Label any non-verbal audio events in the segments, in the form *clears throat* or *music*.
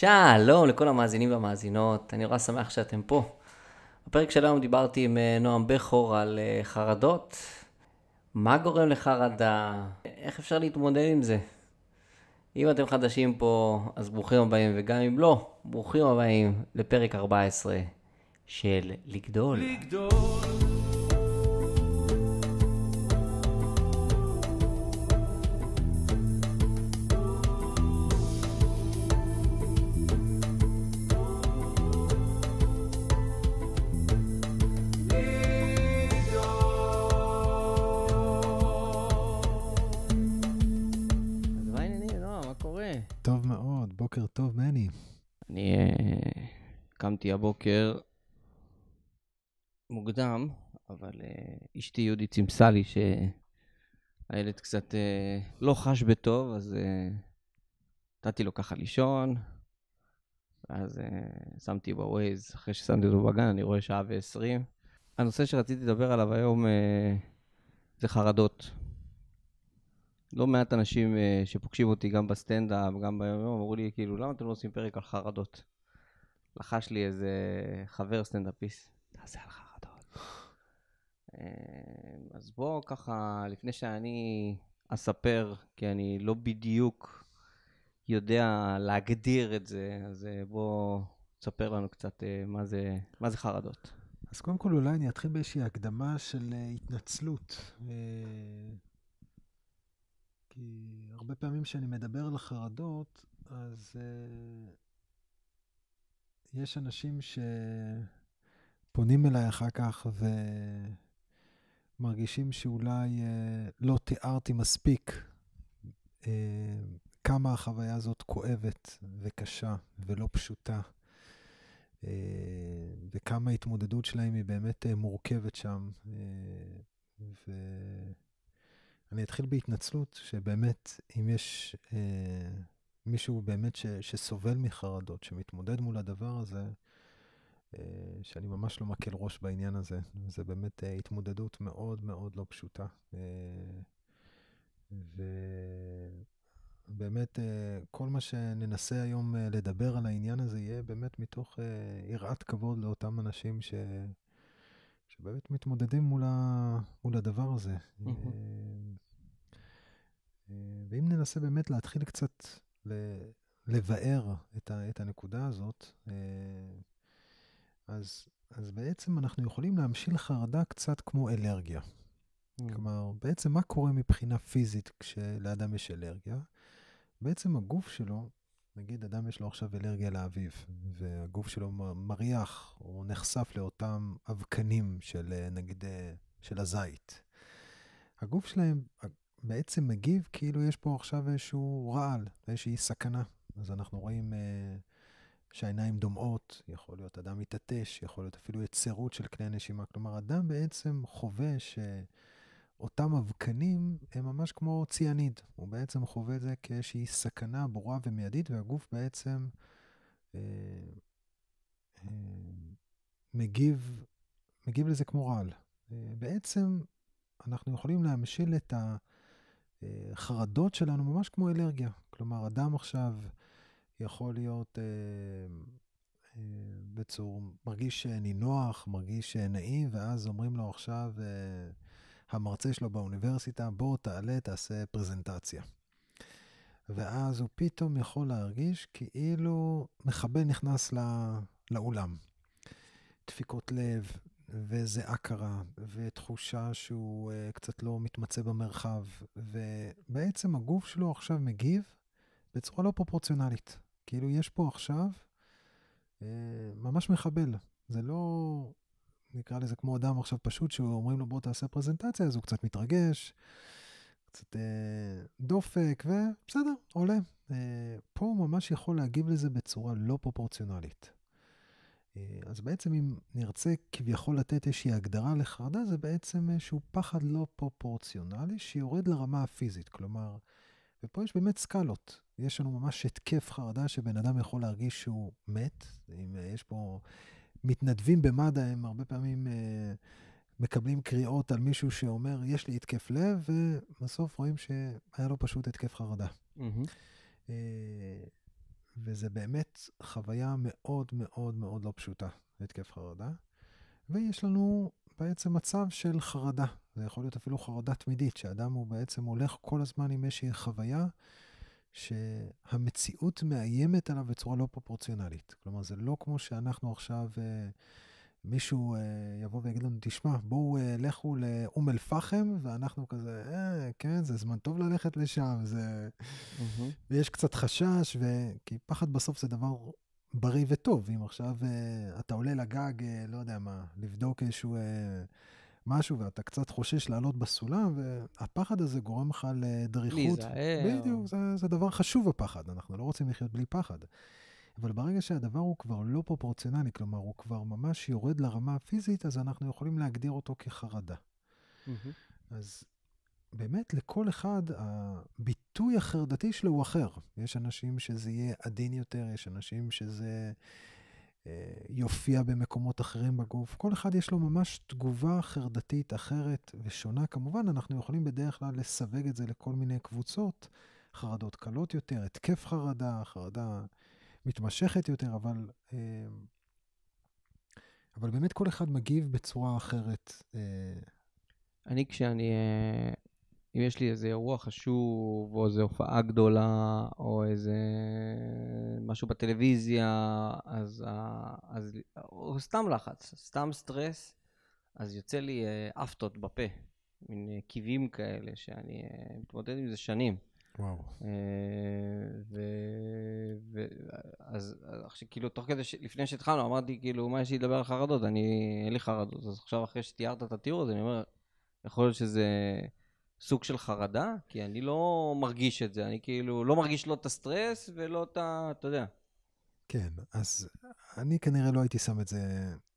שלום לכל המאזינים והמאזינות, אני נורא שמח שאתם פה. בפרק של היום דיברתי עם אה, נועם בכור על אה, חרדות, מה גורם לחרדה, איך אפשר להתמודד עם זה. אם אתם חדשים פה, אז ברוכים הבאים, וגם אם לא, ברוכים הבאים לפרק 14 של לגדול. לגדול. בבוקר, מוקדם, אבל uh, אשתי יהודי צימסה לי שהילד קצת uh, לא חש בטוב, אז אה, נתתי uh, לו ככה לישון, ואז uh, שמתי בווייז, אחרי ששמתי אותו בגן, אני רואה שעה ועשרים. הנושא שרציתי לדבר עליו היום uh, זה חרדות. לא מעט אנשים uh, שפוגשים אותי גם בסטנדאפ, גם ביום אמרו לי, כאילו, למה אתם לא עושים פרק על חרדות? לחש לי איזה חבר סטנדאפיסט, תעשה על חרדות. אה, אז בוא ככה, לפני שאני אספר, כי אני לא בדיוק יודע להגדיר את זה, אז אה, בוא תספר לנו קצת אה, מה זה, מה זה חרדות. אז קודם כל אולי אני אתחיל באיזושהי הקדמה של התנצלות. כי הרבה פעמים כשאני מדבר על חרדות, אז uh, יש אנשים שפונים אליי אחר כך ומרגישים שאולי אה, לא תיארתי מספיק אה, כמה החוויה הזאת כואבת וקשה ולא פשוטה, אה, וכמה ההתמודדות שלהם היא באמת אה, מורכבת שם. אה, ו... אתחיל בהתנצלות, שבאמת, אם יש אה, מישהו באמת ש, שסובל מחרדות, שמתמודד מול הדבר הזה, אה, שאני ממש לא מקל ראש בעניין הזה. זה באמת אה, התמודדות מאוד מאוד לא פשוטה. אה, ובאמת, כל מה שננסה היום לדבר על העניין הזה יהיה באמת מתוך יראת כבוד לאותם אנשים ש... שבאמת מתמודדים מול, ה... מול הדבר הזה. Mm-hmm. ואם ננסה באמת להתחיל קצת לבאר את, ה, את הנקודה הזאת, אה, אז, אז בעצם אנחנו יכולים להמשיל חרדה קצת כמו אלרגיה. Mm. כלומר, בעצם מה קורה מבחינה פיזית כשלאדם יש אלרגיה? בעצם הגוף שלו, נגיד אדם יש לו עכשיו אלרגיה לאביב, והגוף שלו מריח או נחשף לאותם אבקנים של אה, נגיד, אה, של הזית. הגוף שלהם, בעצם מגיב כאילו יש פה עכשיו איזשהו רעל, איזושהי סכנה. אז אנחנו רואים אה, שהעיניים דומעות, יכול להיות אדם מתעטש, יכול להיות אפילו יצרות של כלי הנשימה. כלומר, אדם בעצם חווה שאותם אבקנים הם ממש כמו ציאניד. הוא בעצם חווה את זה כאיזושהי סכנה ברורה ומיידית, והגוף בעצם אה, אה, מגיב, מגיב לזה כמו רעל. אה, בעצם אנחנו יכולים להמשיל את ה... אה, חרדות שלנו ממש כמו אלרגיה. כלומר, אדם עכשיו יכול להיות אה, אה, בצור, מרגיש נינוח, מרגיש נעים, ואז אומרים לו עכשיו, המרצה שלו באוניברסיטה, בוא תעלה, תעשה פרזנטציה. ואז הוא פתאום יכול להרגיש כאילו מחבל נכנס לא, לאולם. דפיקות לב, וזה הכרה, ותחושה שהוא uh, קצת לא מתמצא במרחב, ובעצם הגוף שלו עכשיו מגיב בצורה לא פרופורציונלית. כאילו, יש פה עכשיו uh, ממש מחבל. זה לא, נקרא לזה כמו אדם עכשיו פשוט, שאומרים לו בוא תעשה פרזנטציה, אז הוא קצת מתרגש, קצת uh, דופק, ובסדר, עולה. Uh, פה הוא ממש יכול להגיב לזה בצורה לא פרופורציונלית. אה, אז בעצם אם נרצה כביכול לתת איזושהי הגדרה לחרדה, זה בעצם איזשהו פחד לא פרופורציונלי שיורד לרמה הפיזית. כלומר, ופה יש באמת סקלות. יש לנו ממש התקף חרדה שבן אדם יכול להרגיש שהוא מת. אם אה, יש פה מתנדבים במד"א, הם הרבה פעמים אה, מקבלים קריאות על מישהו שאומר, יש לי התקף לב, ובסוף רואים שהיה לו פשוט התקף חרדה. Mm-hmm. אה, וזה באמת חוויה מאוד מאוד מאוד לא פשוטה, התקף חרדה. ויש לנו בעצם מצב של חרדה, זה יכול להיות אפילו חרדה תמידית, שאדם הוא בעצם הולך כל הזמן עם איזושהי חוויה שהמציאות מאיימת עליו בצורה לא פרופורציונלית. כלומר, זה לא כמו שאנחנו עכשיו אה, מישהו אה, יבוא ויגיד לנו, תשמע, בואו אה, לכו לאום אל פחם, ואנחנו כזה, אה, כן, זה זמן טוב ללכת לשם, זה... ויש קצת חשש, ו... כי פחד בסוף זה דבר בריא וטוב. אם עכשיו אה, אתה עולה לגג, אה, לא יודע מה, לבדוק איזשהו אה, משהו, ואתה קצת חושש לעלות בסולם, והפחד הזה גורם לך לדריכות. להיזהר. בדיוק, זה, זה דבר חשוב, הפחד. אנחנו לא רוצים לחיות בלי פחד. אבל ברגע שהדבר הוא כבר לא פרופורציונלי, כלומר, הוא כבר ממש יורד לרמה הפיזית, אז אנחנו יכולים להגדיר אותו כחרדה. Mm-hmm. אז באמת לכל אחד הביטוי החרדתי שלו הוא אחר. יש אנשים שזה יהיה עדין יותר, יש אנשים שזה אה, יופיע במקומות אחרים בגוף. כל אחד יש לו ממש תגובה חרדתית אחרת ושונה. כמובן, אנחנו יכולים בדרך כלל לסווג את זה לכל מיני קבוצות, חרדות קלות יותר, התקף חרדה, חרדה מתמשכת יותר, אבל, אה, אבל באמת כל אחד מגיב בצורה אחרת. אה. אני, כשאני, אה, אם יש לי איזה אירוע חשוב, או איזו הופעה גדולה, או איזה משהו בטלוויזיה, אז, אז, או סתם לחץ, סתם סטרס, אז יוצא לי אפטות בפה, מין קיבים כאלה, שאני מתמודד עם זה שנים. וואו. אה, ו... ו... אז עכשיו, כאילו, תוך כדי, ש... לפני שהתחלנו, אמרתי, כאילו, מה יש לי לדבר על חרדות? אני, אין לי חרדות. אז עכשיו, אחרי שתיארת את התיאור הזה, אני אומר, יכול להיות שזה סוג של חרדה? כי אני לא מרגיש את זה. אני כאילו לא מרגיש לא את הסטרס ולא את ה... אתה יודע. כן, אז אני כנראה לא הייתי שם את זה.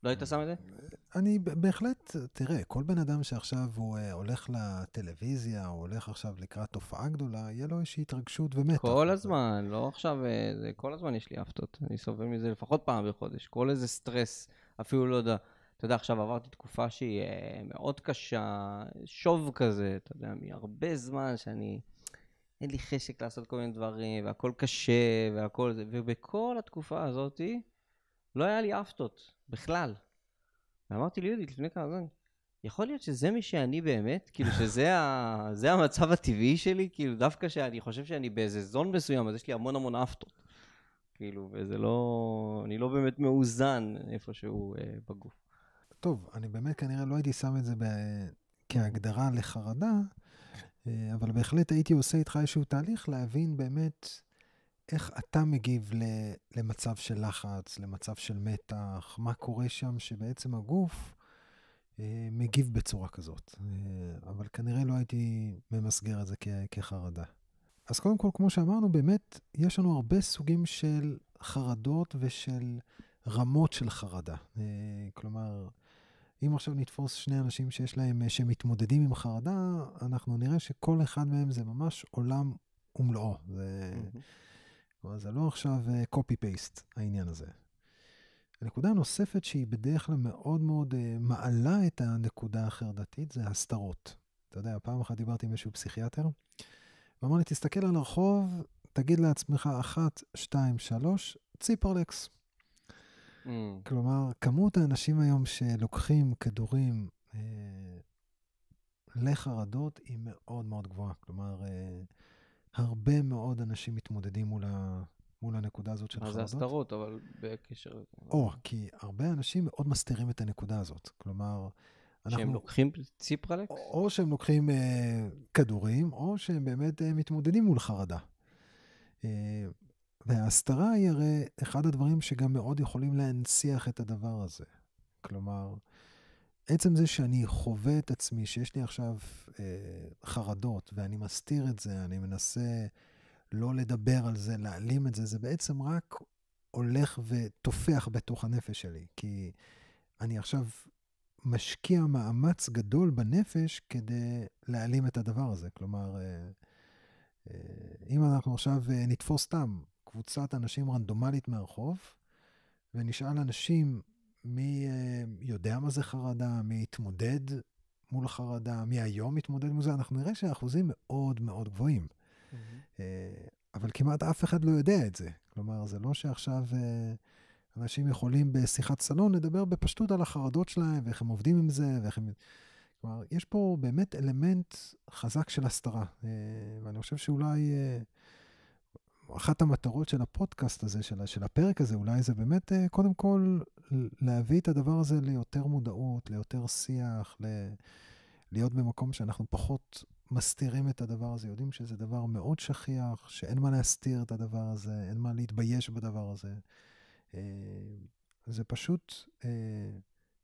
לא היית שם את זה? אה, אני בהחלט, תראה, כל בן אדם שעכשיו הוא אה, הולך לטלוויזיה, הוא הולך עכשיו לקראת תופעה גדולה, יהיה לו איזושהי התרגשות ומתח. כל הזמן, לא עכשיו, אה, זה, כל הזמן יש לי הפתות. אני סובל מזה לפחות פעם בחודש. כל איזה סטרס, אפילו לא יודע. אתה יודע, עכשיו עברתי תקופה שהיא מאוד קשה, שוב כזה, אתה יודע, מהרבה זמן שאני... אין לי חשק לעשות כל מיני דברים, והכל קשה, והכל זה, ובכל התקופה הזאת, לא היה לי אפטות, בכלל. ואמרתי ליהודית לפני כמה זמן, יכול להיות שזה מי שאני באמת? כאילו שזה ה... *laughs* זה המצב הטבעי שלי? כאילו דווקא שאני חושב שאני באיזה זון מסוים, אז יש לי המון המון אפטות. כאילו, וזה לא... אני לא באמת מאוזן איפשהו אה, בגוף. טוב, אני באמת כנראה לא הייתי שם את זה ב... כהגדרה לחרדה, אה, אבל בהחלט הייתי עושה איתך איזשהו תהליך להבין באמת איך אתה מגיב למצב של לחץ, למצב של מתח, מה קורה שם שבעצם הגוף אה, מגיב בצורה כזאת. אה, אבל כנראה לא הייתי ממסגר את זה כחרדה. אז קודם כל, כמו שאמרנו, באמת יש לנו הרבה סוגים של חרדות ושל רמות של חרדה. כלומר, אם עכשיו נתפוס שני אנשים שיש להם, אה, שמתמודדים עם חרדה, אנחנו נראה שכל אחד מהם זה ממש עולם ומלואו. זה, mm-hmm. זה לא עכשיו אה, copy-paste העניין הזה. הנקודה הנוספת שהיא בדרך כלל מאוד מאוד אה, מעלה את הנקודה החרדתית זה הסתרות. אתה יודע, פעם אחת דיברתי עם איזשהו פסיכיאטר, ואמר לי, תסתכל על הרחוב, תגיד לעצמך, אחת, שתיים, שלוש, ציפרלקס. Mm. כלומר, כמות האנשים היום שלוקחים כדורים אה, לחרדות היא מאוד מאוד גבוהה. כלומר, אה, הרבה מאוד אנשים מתמודדים מול, ה, מול הנקודה הזאת של החרדות. אז זה הסתרות, אבל בקשר... או, כי הרבה אנשים מאוד מסתירים את הנקודה הזאת. כלומר, אנחנו... שהם לוקחים ציפרלקס? או, או שהם לוקחים אה, כדורים, או שהם באמת אה, מתמודדים מול חרדה. אה, וההסתרה היא הרי אחד הדברים שגם מאוד יכולים להנציח את הדבר הזה. כלומר, עצם זה שאני חווה את עצמי, שיש לי עכשיו אה, חרדות, ואני מסתיר את זה, אני מנסה לא לדבר על זה, להעלים את זה, זה בעצם רק הולך ותופח בתוך הנפש שלי. כי אני עכשיו משקיע מאמץ גדול בנפש כדי להעלים את הדבר הזה. כלומר, אה, אה, אם אנחנו עכשיו אה, נתפוס סתם קבוצת אנשים רנדומלית מהרחוב, ונשאל אנשים מי אה, יודע מה זה חרדה, מי התמודד מול חרדה, מי היום מתמודד מול זה, אנחנו נראה שהאחוזים מאוד מאוד גבוהים. Mm-hmm. אה, אבל כמעט אף אחד לא יודע את זה. כלומר, זה לא שעכשיו אה, אנשים יכולים בשיחת סלון לדבר בפשטות על החרדות שלהם, ואיך הם עובדים עם זה, ואיך הם... כלומר, יש פה באמת אלמנט חזק של הסתרה. ואני חושב שאולי אחת המטרות של הפודקאסט הזה, של, של הפרק הזה, אולי זה באמת, אה, קודם כל, להביא את הדבר הזה ליותר מודעות, ליותר שיח, ל... להיות במקום שאנחנו פחות מסתירים את הדבר הזה, יודעים שזה דבר מאוד שכיח, שאין מה להסתיר את הדבר הזה, אין מה להתבייש בדבר הזה. אה, זה פשוט אה,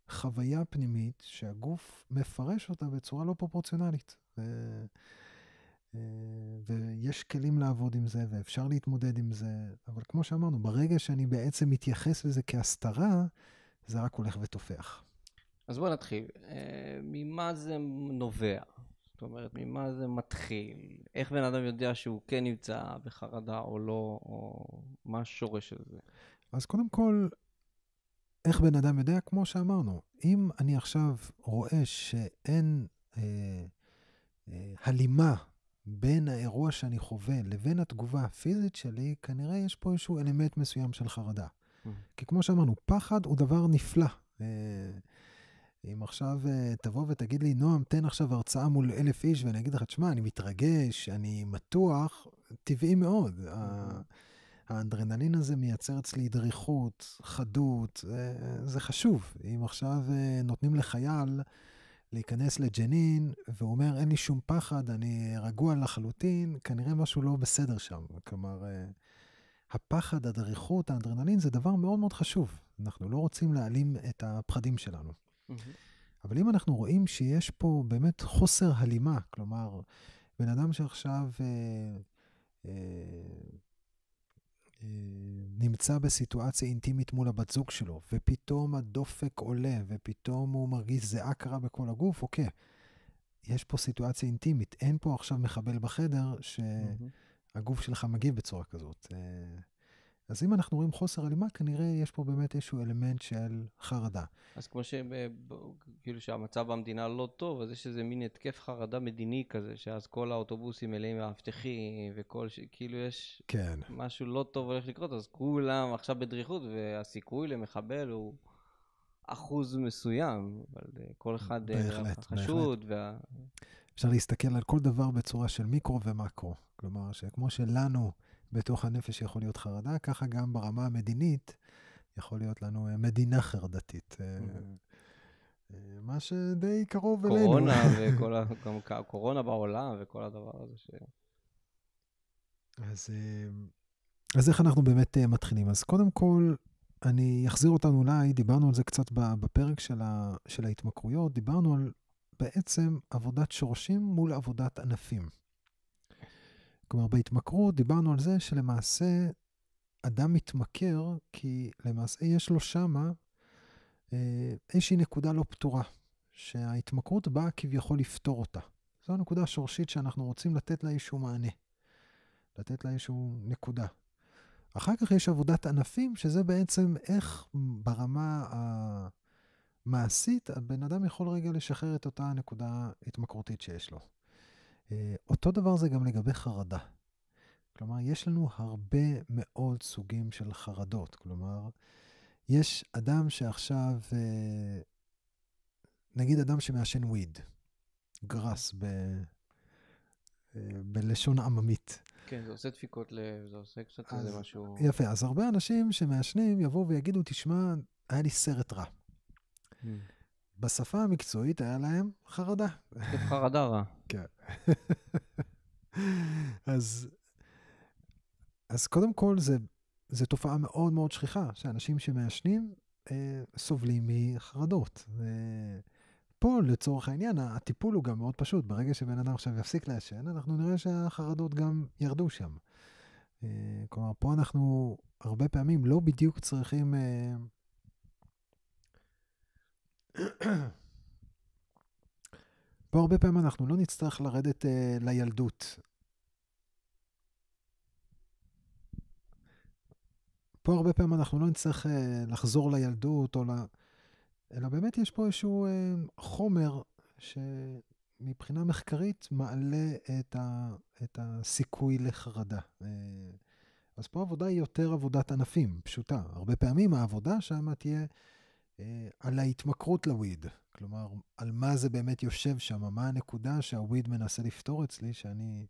חוויה פנימית שהגוף מפרש אותה בצורה לא פרופורציונלית. אה, ויש כלים לעבוד עם זה, ואפשר להתמודד עם זה, אבל כמו שאמרנו, ברגע שאני בעצם מתייחס לזה כהסתרה, זה רק הולך ותופח. אז בוא נתחיל. אה, ממה זה נובע? זאת אומרת, ממה זה מתחיל? איך בן אדם יודע שהוא כן נמצא בחרדה או לא, או מה השורש של זה? אז קודם כל, איך בן אדם יודע? כמו שאמרנו, אם אני עכשיו רואה שאין אה, אה, הלימה בין האירוע שאני חווה לבין התגובה הפיזית שלי, כנראה יש פה איזשהו אלמנט מסוים של חרדה. Mm. כי כמו שאמרנו, פחד הוא דבר נפלא. אה, אם עכשיו אה, תבוא ותגיד לי, נועם, תן עכשיו הרצאה מול אלף איש, ואני אגיד לך, תשמע, אני מתרגש, אני מתוח, טבעי מאוד. Mm. Mm-hmm. האדרנלין הזה מייצר אצלי דריכות, חדות, אה, זה חשוב. אם עכשיו נותנים לחייל... להיכנס לג'נין, והוא אומר, אין לי שום פחד, אני רגוע לחלוטין, כנראה משהו לא בסדר שם. כלומר, אה, הפחד, הדריכות, האדרנלין, זה דבר מאוד מאוד חשוב. אנחנו לא רוצים להעלים את הפחדים שלנו. Mm-hmm. אבל אם אנחנו רואים שיש פה באמת חוסר הלימה, כלומר, בן אדם שעכשיו... אה, אה, אה, נמצא בסיטואציה אינטימית מול הבת זוג שלו, ופתאום הדופק עולה, ופתאום הוא מרגיש זיעה קרה בכל הגוף, אוקיי, יש פה סיטואציה אינטימית, אין פה עכשיו מחבל בחדר שהגוף שלך מגיב בצורה כזאת. אה, אז אם אנחנו רואים חוסר הלימה, כנראה יש פה באמת איזשהו אלמנט של חרדה. אז כמו שהם, כאילו שהמצב במדינה לא טוב, אז יש איזה מין התקף חרדה מדיני כזה, שאז כל האוטובוסים מלאים מאבטחים, וכל ש... כאילו יש כן. משהו לא טוב הולך לקרות, אז כולם עכשיו בדריכות, והסיכוי למחבל הוא אחוז מסוים, אבל אה, כל אחד אה, בהחלט, חשוד. בהחלט. וה... אפשר להסתכל על כל דבר בצורה של מיקרו ומקרו. כלומר, שכמו שלנו, בתוך הנפש יכול להיות חרדה, ככה גם ברמה המדינית יכול להיות לנו אה, מדינה חרדתית. אה, אוקיי. אה, מה שדי קרוב אלינו. קורונה *laughs* וכל ה... גם קורונה בעולם וכל הדבר הזה ש... אז, אז איך אנחנו באמת מתחילים? אז קודם כל, אני אחזיר אותנו אולי, דיברנו על זה קצת בפרק של, ה, של ההתמכרויות, דיברנו על בעצם עבודת שורשים מול עבודת ענפים. כלומר, בהתמכרות דיברנו על זה שלמעשה אדם מתמכר כי למעשה יש לו שמה אה, איזושהי נקודה לא פתורה, שההתמכרות באה כביכול לפתור אותה. זו הנקודה השורשית שאנחנו רוצים לתת לה איזשהו מענה, לתת לה איזשהו נקודה. אחר כך יש עבודת ענפים, שזה בעצם איך ברמה המעשית הבן אדם יכול רגע לשחרר את אותה נקודה התמכרותית שיש לו. אה, אותו דבר זה גם לגבי חרדה. כלומר, יש לנו הרבה מאוד סוגים של חרדות. כלומר, יש אדם שעכשיו, אה, נגיד אדם שמעשן וויד, גראס ב... אה, בלשון עממית. כן, זה עושה דפיקות לב, זה עושה קצת איזה משהו... יפה, אז הרבה אנשים שמעשנים יבואו ויגידו, תשמע, היה לי סרט רע. Hmm. בשפה המקצועית היה להם חרדה. כן, חרדה רע. *laughs* כן. *laughs* אז, אז קודם כל, זה, זו תופעה מאוד מאוד שכיחה, שאנשים שמעשנים אה, סובלים מחרדות. אה, פה, לצורך העניין, הטיפול הוא גם מאוד פשוט. ברגע שבן אדם עכשיו יפסיק לעשן, אנחנו נראה שהחרדות גם ירדו שם. אה, כלומר, פה אנחנו הרבה פעמים לא בדיוק צריכים... אה, *clears throat* אה פה הרבה פעמים אנחנו לא נצטרך לרדת אה, לילדות. פה הרבה פעמים אנחנו לא נצטרך אה, לחזור לילדות, או ל... אלא באמת יש פה איזשהו אה, חומר שמבחינה מחקרית מעלה את, ה... את הסיכוי לחרדה. אה, אז פה העבודה היא יותר עבודת ענפים, פשוטה. הרבה פעמים העבודה שם תהיה אה, על ההתמכרות לוויד. כלומר, על מה זה באמת יושב שם, מה הנקודה שהוויד מנסה לפתור אצלי, שאני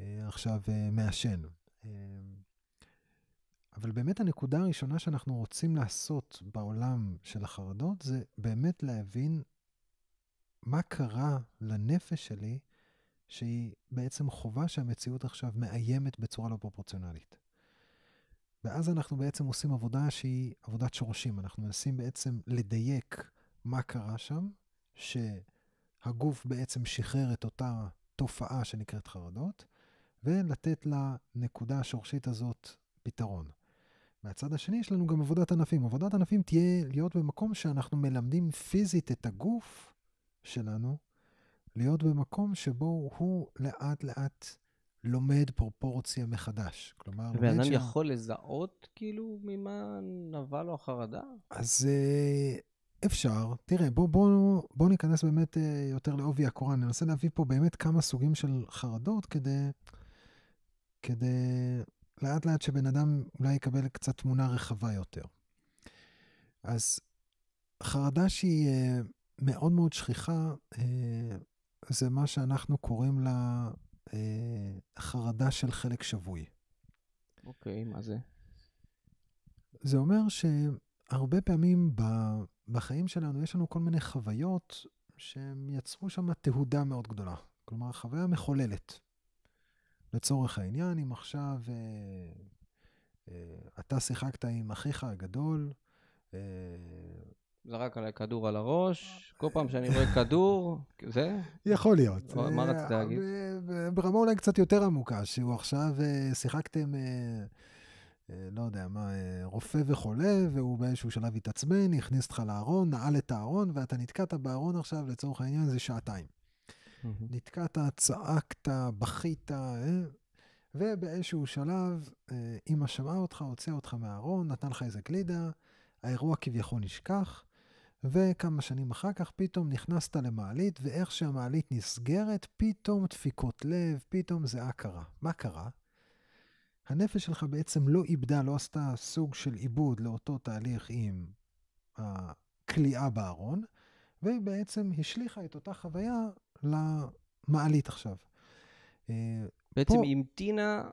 אה, עכשיו אה, מעשן. אה, אבל באמת הנקודה הראשונה שאנחנו רוצים לעשות בעולם של החרדות, זה באמת להבין מה קרה לנפש שלי, שהיא בעצם חובה שהמציאות עכשיו מאיימת בצורה לא פרופורציונלית. ואז אנחנו בעצם עושים עבודה שהיא עבודת שורשים. אנחנו מנסים בעצם לדייק מה קרה שם, שהגוף בעצם שחרר את אותה תופעה שנקראת חרדות, ולתת לנקודה השורשית הזאת פתרון. מהצד השני יש לנו גם עבודת ענפים. עבודת ענפים תהיה להיות במקום שאנחנו מלמדים פיזית את הגוף שלנו, להיות במקום שבו הוא לאט לאט לומד פרופורציה מחדש. כלומר, לומד שם... ואדם יכול לזהות כאילו ממה נבע לו החרדה? אז אה, אפשר, תראה, בואו בוא, בוא ניכנס באמת אה, יותר לעובי הקורה, ננסה להביא פה באמת כמה סוגים של חרדות כדי, כדי לאט לאט שבן אדם אולי יקבל קצת תמונה רחבה יותר. אז חרדה שהיא אה, מאוד מאוד שכיחה, אה, זה מה שאנחנו קוראים לה חרדה של חלק שבוי. אוקיי, okay, מה זה? זה אומר שהרבה פעמים ב... בחיים שלנו יש לנו כל מיני חוויות שהם יצרו שם תהודה מאוד גדולה. כלומר, חוויה מחוללת. לצורך העניין, אם עכשיו אה, אה, אתה שיחקת עם אחיך הגדול, אה, זרק עליי כדור על הראש, כל פעם שאני רואה כדור, *laughs* זה? יכול להיות. מה רצית אה, להגיד? אה, ברמה אולי קצת יותר עמוקה, שהוא עכשיו אה, שיחקתם אה, לא יודע מה, אה, רופא וחולה, והוא באיזשהו שלב התעצבן, הכניס אותך לארון, נעל את הארון, ואתה נתקעת בארון עכשיו, לצורך העניין זה שעתיים. Mm-hmm. נתקעת, צעקת, בכית, אה? ובאיזשהו שלב אימא אה, שמעה אותך, הוציאה אותך מהארון, נתנה לך איזה גלידה, האירוע כביכול נשכח, וכמה שנים אחר כך פתאום נכנסת למעלית, ואיך שהמעלית נסגרת, פתאום דפיקות לב, פתאום זיעה קרה. מה קרה? הנפש שלך בעצם לא איבדה, לא עשתה סוג של עיבוד לאותו תהליך עם הכליאה בארון, והיא בעצם השליכה את אותה חוויה למעלית עכשיו. אה, בעצם פה... המתינה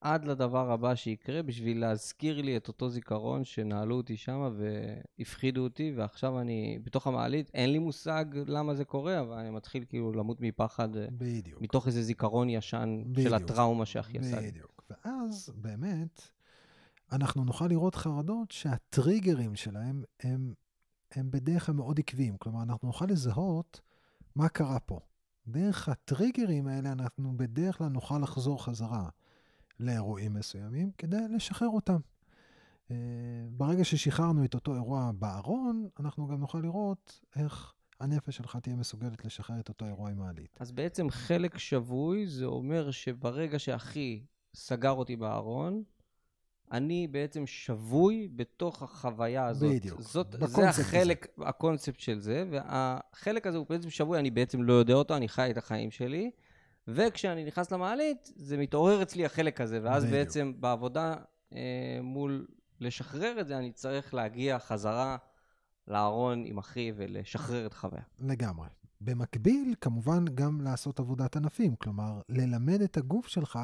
עד לדבר הבא שיקרה בשביל להזכיר לי את אותו זיכרון שנעלו אותי שם והפחידו אותי, ועכשיו אני בתוך המעלית, אין לי מושג למה זה קורה, אבל אני מתחיל כאילו למות מפחד. אה, בדיוק. מתוך איזה זיכרון ישן בדיוק. של הטראומה שהכי עשה לי. בדיוק. ואז באמת אנחנו נוכל לראות חרדות שהטריגרים שלהם הם, הם בדרך כלל מאוד עקביים. כלומר, אנחנו נוכל לזהות מה קרה פה. דרך הטריגרים האלה אנחנו בדרך כלל נוכל לחזור חזרה לאירועים מסוימים כדי לשחרר אותם. אה, ברגע ששחררנו את אותו אירוע בארון, אנחנו גם נוכל לראות איך הנפש שלך תהיה מסוגלת לשחרר את אותו אירוע עם מעלית. אז בעצם חלק שבוי, זה אומר שברגע שהכי סגר אותי בארון, אני בעצם שבוי בתוך החוויה הזאת. בדיוק. זאת, זה החלק, הזה. הקונספט של זה, והחלק הזה הוא בעצם שבוי, אני בעצם לא יודע אותו, אני חי את החיים שלי, וכשאני נכנס למעלית, זה מתעורר אצלי החלק הזה, ואז בדיוק. בעצם בעבודה אה, מול לשחרר את זה, אני צריך להגיע חזרה לארון עם אחי ולשחרר את החוויה. לגמרי. במקביל, כמובן, גם לעשות עבודת ענפים, כלומר, ללמד את הגוף שלך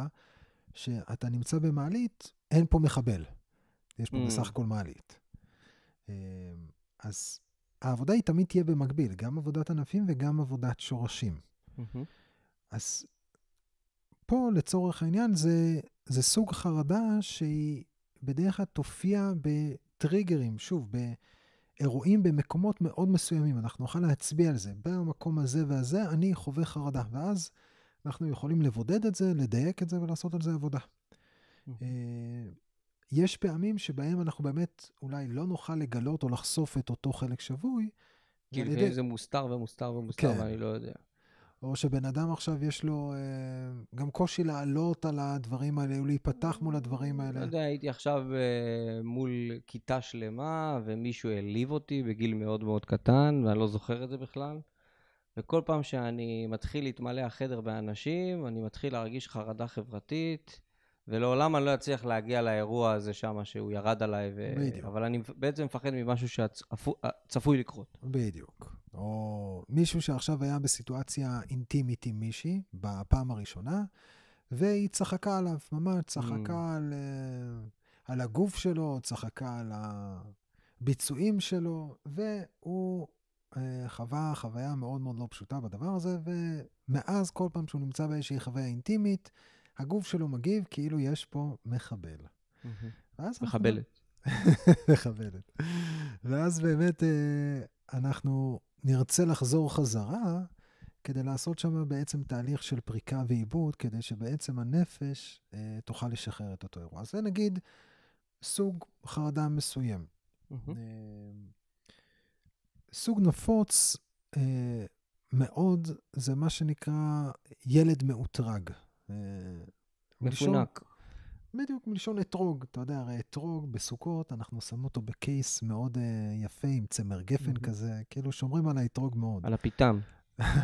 שאתה נמצא במעלית, אין פה מחבל. יש פה mm. בסך הכל מעלית. אמ, אז העבודה היא תמיד תהיה במקביל, גם עבודת ענפים וגם עבודת שורשים. Mm-hmm. אז פה, לצורך העניין, זה, זה סוג חרדה שהיא בדרך כלל תופיע בטריגרים, שוב, באירועים במקומות מאוד מסוימים. אנחנו נוכל להצביע על זה. במקום הזה והזה אני חווה חרדה, ואז אנחנו יכולים לבודד את זה, לדייק את זה ולעשות על זה עבודה. אוקיי. אה, יש פעמים שבהם אנחנו באמת אולי לא נוכל לגלות או לחשוף את אותו חלק שבוי. כי כאילו, לפעמים ידי... זה מוסתר ומוסתר ומוסתר כן. ואני לא יודע. או שבן אדם עכשיו יש לו אה, גם קושי לעלות על הדברים האלה, או להיפתח מול הדברים האלה. לא יודע, הייתי עכשיו אה, מול כיתה שלמה, ומישהו העליב אותי בגיל מאוד מאוד קטן, ואני לא זוכר את זה בכלל. וכל פעם שאני מתחיל להתמלא החדר באנשים, אני מתחיל להרגיש חרדה חברתית, ולעולם אני לא אצליח להגיע לאירוע הזה שם, שהוא ירד עליי, ו... בדיוק. אבל אני בעצם מפחד ממשהו שצפוי שצפ... לקרות. בדיוק. או מישהו שעכשיו היה בסיטואציה אינטימית עם מישהי, בפעם הראשונה, והיא צחקה עליו, ממש צחקה mm. על, אה, על הגוף שלו, צחקה על הביצועים שלו, והוא אה, חווה חוויה מאוד מאוד לא פשוטה בדבר הזה, ומאז כל פעם שהוא נמצא באיזושהי חוויה אינטימית, הגוף שלו מגיב כאילו יש פה מחבל. מחבלת. *laughs* מחבלת. ואז באמת אה, אנחנו נרצה לחזור חזרה כדי לעשות שם בעצם תהליך של פריקה ועיבוד, כדי שבעצם הנפש אה, תוכל לשחרר את אותו אירוע. אז זה נגיד סוג חרדה מסוים. סוג נפוץ אה, מאוד זה מה שנקרא ילד מאותרג. אה, מפונק. בדיוק מלשון אתרוג, אתה יודע, הרי אתרוג בסוכות, אנחנו שמים אותו בקייס מאוד אה, יפה עם צמר גפן mm-hmm. כזה, כאילו שומרים על האתרוג מאוד. על הפיתם.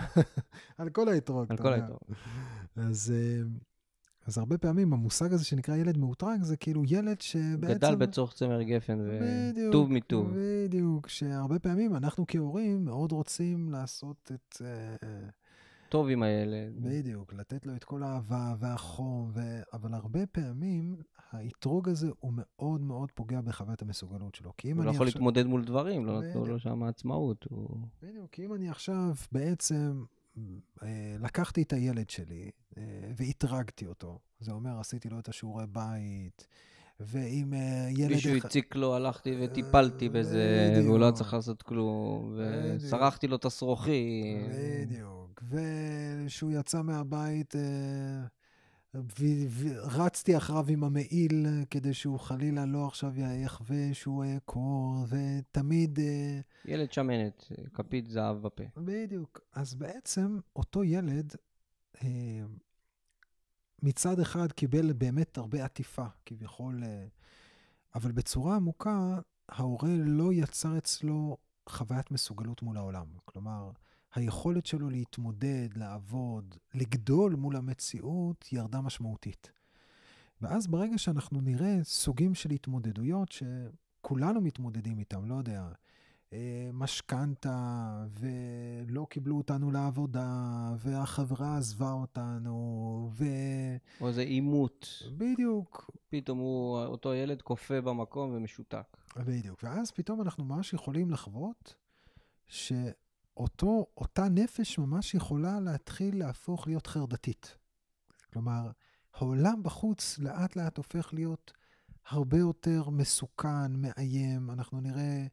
*laughs* על כל האתרוג. על כל האתרוג. אז אה, אז הרבה פעמים המושג הזה שנקרא ילד מאותרג זה כאילו ילד שבעצם... גדל בצורך צמר גפן וטוב מטוב. בדיוק, שהרבה פעמים אנחנו כהורים מאוד רוצים לעשות את... אה, טוב עם הילד. בדיוק, לתת לו את כל האהבה והחום, ו... אבל הרבה פעמים האתרוג הזה הוא מאוד מאוד פוגע בחוויית המסוגלות שלו. כי אם הוא לא יכול עכשיו... להתמודד מול דברים, לא- לא- לא בדיוק. לא נתנו לו שם עצמאות. הוא... בדיוק, כי אם אני עכשיו בעצם אה, לקחתי את הילד שלי אה, ואתרגתי אותו. זה אומר, עשיתי לו את השיעורי בית, ואם אה, ילד... מישהו הציק לו, הלכתי וטיפלתי בזה, והוא לא צריך לעשות כלום, וצרחתי לו את השרוכים. בדיוק. וכשהוא יצא מהבית... ורצתי אחריו עם המעיל אה, כדי שהוא חלילה לא עכשיו יחווה שהוא קור, ותמיד... אה, ילד שמנת, כפית זהב בפה. בדיוק. אז בעצם אותו ילד אה, מצד אחד קיבל באמת הרבה עטיפה, כביכול, אבל בצורה עמוקה ההורה לא יצר אצלו חוויית מסוגלות מול העולם. כלומר, היכולת שלו להתמודד, לעבוד, לגדול מול המציאות, ירדה משמעותית. ואז ברגע שאנחנו נראה סוגים של התמודדויות שכולנו מתמודדים איתם, לא יודע, אה, משכנתה, ולא קיבלו אותנו לעבודה, והחברה עזבה אותנו, ו... או איזה עימות. בדיוק. פתאום הוא, אותו ילד קופא במקום ומשותק. בדיוק. ואז פתאום אנחנו ממש יכולים לחוות ש... אותו, אותה נפש ממש יכולה להתחיל להפוך להיות חרדתית. כלומר, העולם בחוץ לאט לאט הופך להיות הרבה יותר מסוכן, מאיים. אנחנו נראה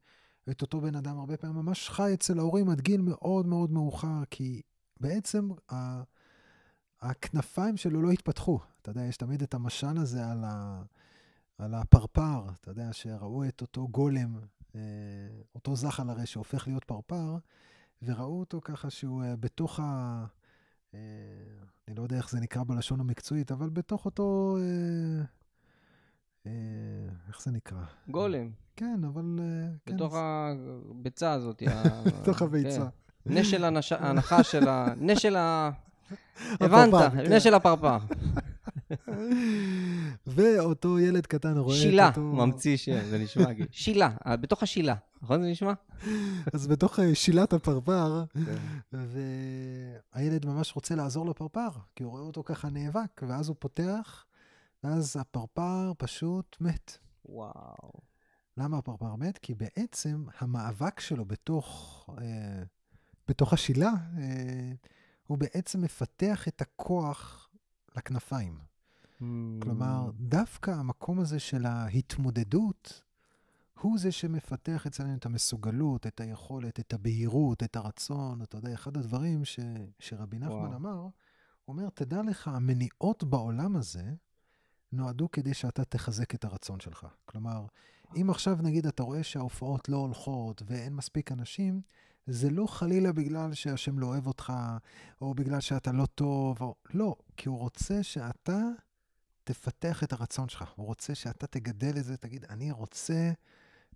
את אותו בן אדם הרבה פעמים ממש חי אצל ההורים עד גיל מאוד מאוד מאוחר, כי בעצם ה... הכנפיים שלו לא התפתחו. אתה יודע, יש תמיד את המשל הזה על, ה... על הפרפר, אתה יודע, שראו את אותו גולם, אה, אותו זחל הרי שהופך להיות פרפר. וראו אותו ככה שהוא אה, בתוך ה... אה, אני לא יודע איך זה נקרא בלשון המקצועית, אבל בתוך אותו... אה, איך זה נקרא? גולם. כן, אבל... כן. בתוך הביצה הזאת. *laughs* בתוך הביצה. כן. נשל ההנחה *laughs* של ה... נשל ה... הבנת, כן. נשל הפרפר. *laughs* ואותו ילד קטן רואה את אותו... שילה, ממציא שם, זה נשמע... שילה, בתוך השילה. נכון זה נשמע? *laughs* אז בתוך אה, שילת הפרפר, כן. והילד ממש רוצה לעזור לפרפר, כי הוא רואה אותו ככה נאבק, ואז הוא פותח, ואז הפרפר פשוט מת. וואו. למה הפרפר מת? כי בעצם המאבק שלו בתוך, אה, בתוך השילה, אה, הוא בעצם מפתח את הכוח לכנפיים. Mm. כלומר, דווקא המקום הזה של ההתמודדות הוא זה שמפתח אצלנו את המסוגלות, את היכולת, את הבהירות, את הרצון. אתה יודע, אחד הדברים ש, שרבי נחמן אמר, הוא אומר, תדע לך, המניעות בעולם הזה נועדו כדי שאתה תחזק את הרצון שלך. כלומר, אם עכשיו נגיד אתה רואה שההופעות לא הולכות ואין מספיק אנשים, זה לא חלילה בגלל שהשם לא אוהב אותך, או בגלל שאתה לא טוב, או... לא, כי הוא רוצה שאתה תפתח את הרצון שלך. הוא רוצה שאתה תגדל את זה, תגיד, אני רוצה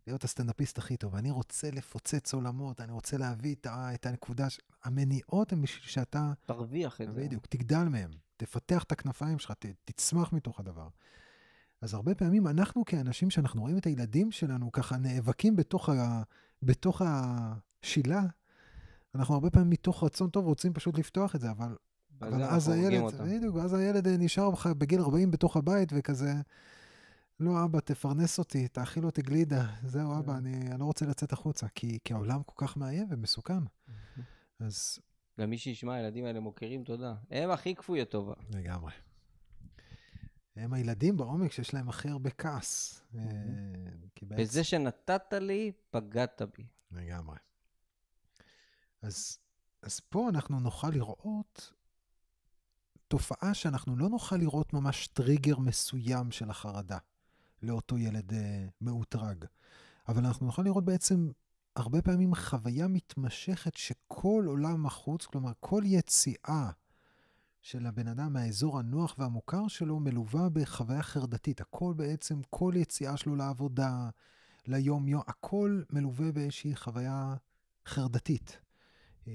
להיות הסטנדאפיסט הכי טוב, אני רוצה לפוצץ עולמות, אני רוצה להביא את, את הנקודה, ש... המניעות הן בשביל שאתה... תרוויח את זה. בדיוק, תגדל מהם, תפתח את הכנפיים שלך, ת, תצמח מתוך הדבר. אז הרבה פעמים אנחנו כאנשים, שאנחנו רואים את הילדים שלנו ככה נאבקים בתוך, ה, בתוך השילה, אנחנו הרבה פעמים מתוך רצון טוב רוצים פשוט לפתוח את זה, אבל, אבל אז הילד, בדיוק, אז הילד נשאר בגיל 40 בתוך הבית וכזה... לא, אבא, תפרנס אותי, תאכיל אותי גלידה, זהו, כן. אבא, אני אני לא רוצה לצאת החוצה, כי כי העולם כל כך מאיים ומסוכן. אז... גם מי שישמע, הילדים האלה מוכרים תודה. הם הכי כפויי טובה. לגמרי. הם הילדים בעומק שיש להם הכי הרבה כעס. אה, בזה שנתת לי, פגעת בי. לגמרי. אז, אז פה אנחנו נוכל לראות תופעה שאנחנו לא נוכל לראות ממש טריגר מסוים של החרדה. לאותו ילד אה, מאותרג. אבל אנחנו נוכל לראות בעצם הרבה פעמים חוויה מתמשכת שכל עולם החוץ, כלומר כל יציאה של הבן אדם מהאזור הנוח והמוכר שלו מלווה בחוויה חרדתית. הכל בעצם, כל יציאה שלו לעבודה, ליום יום, הכל מלווה באיזושהי חוויה חרדתית. אה,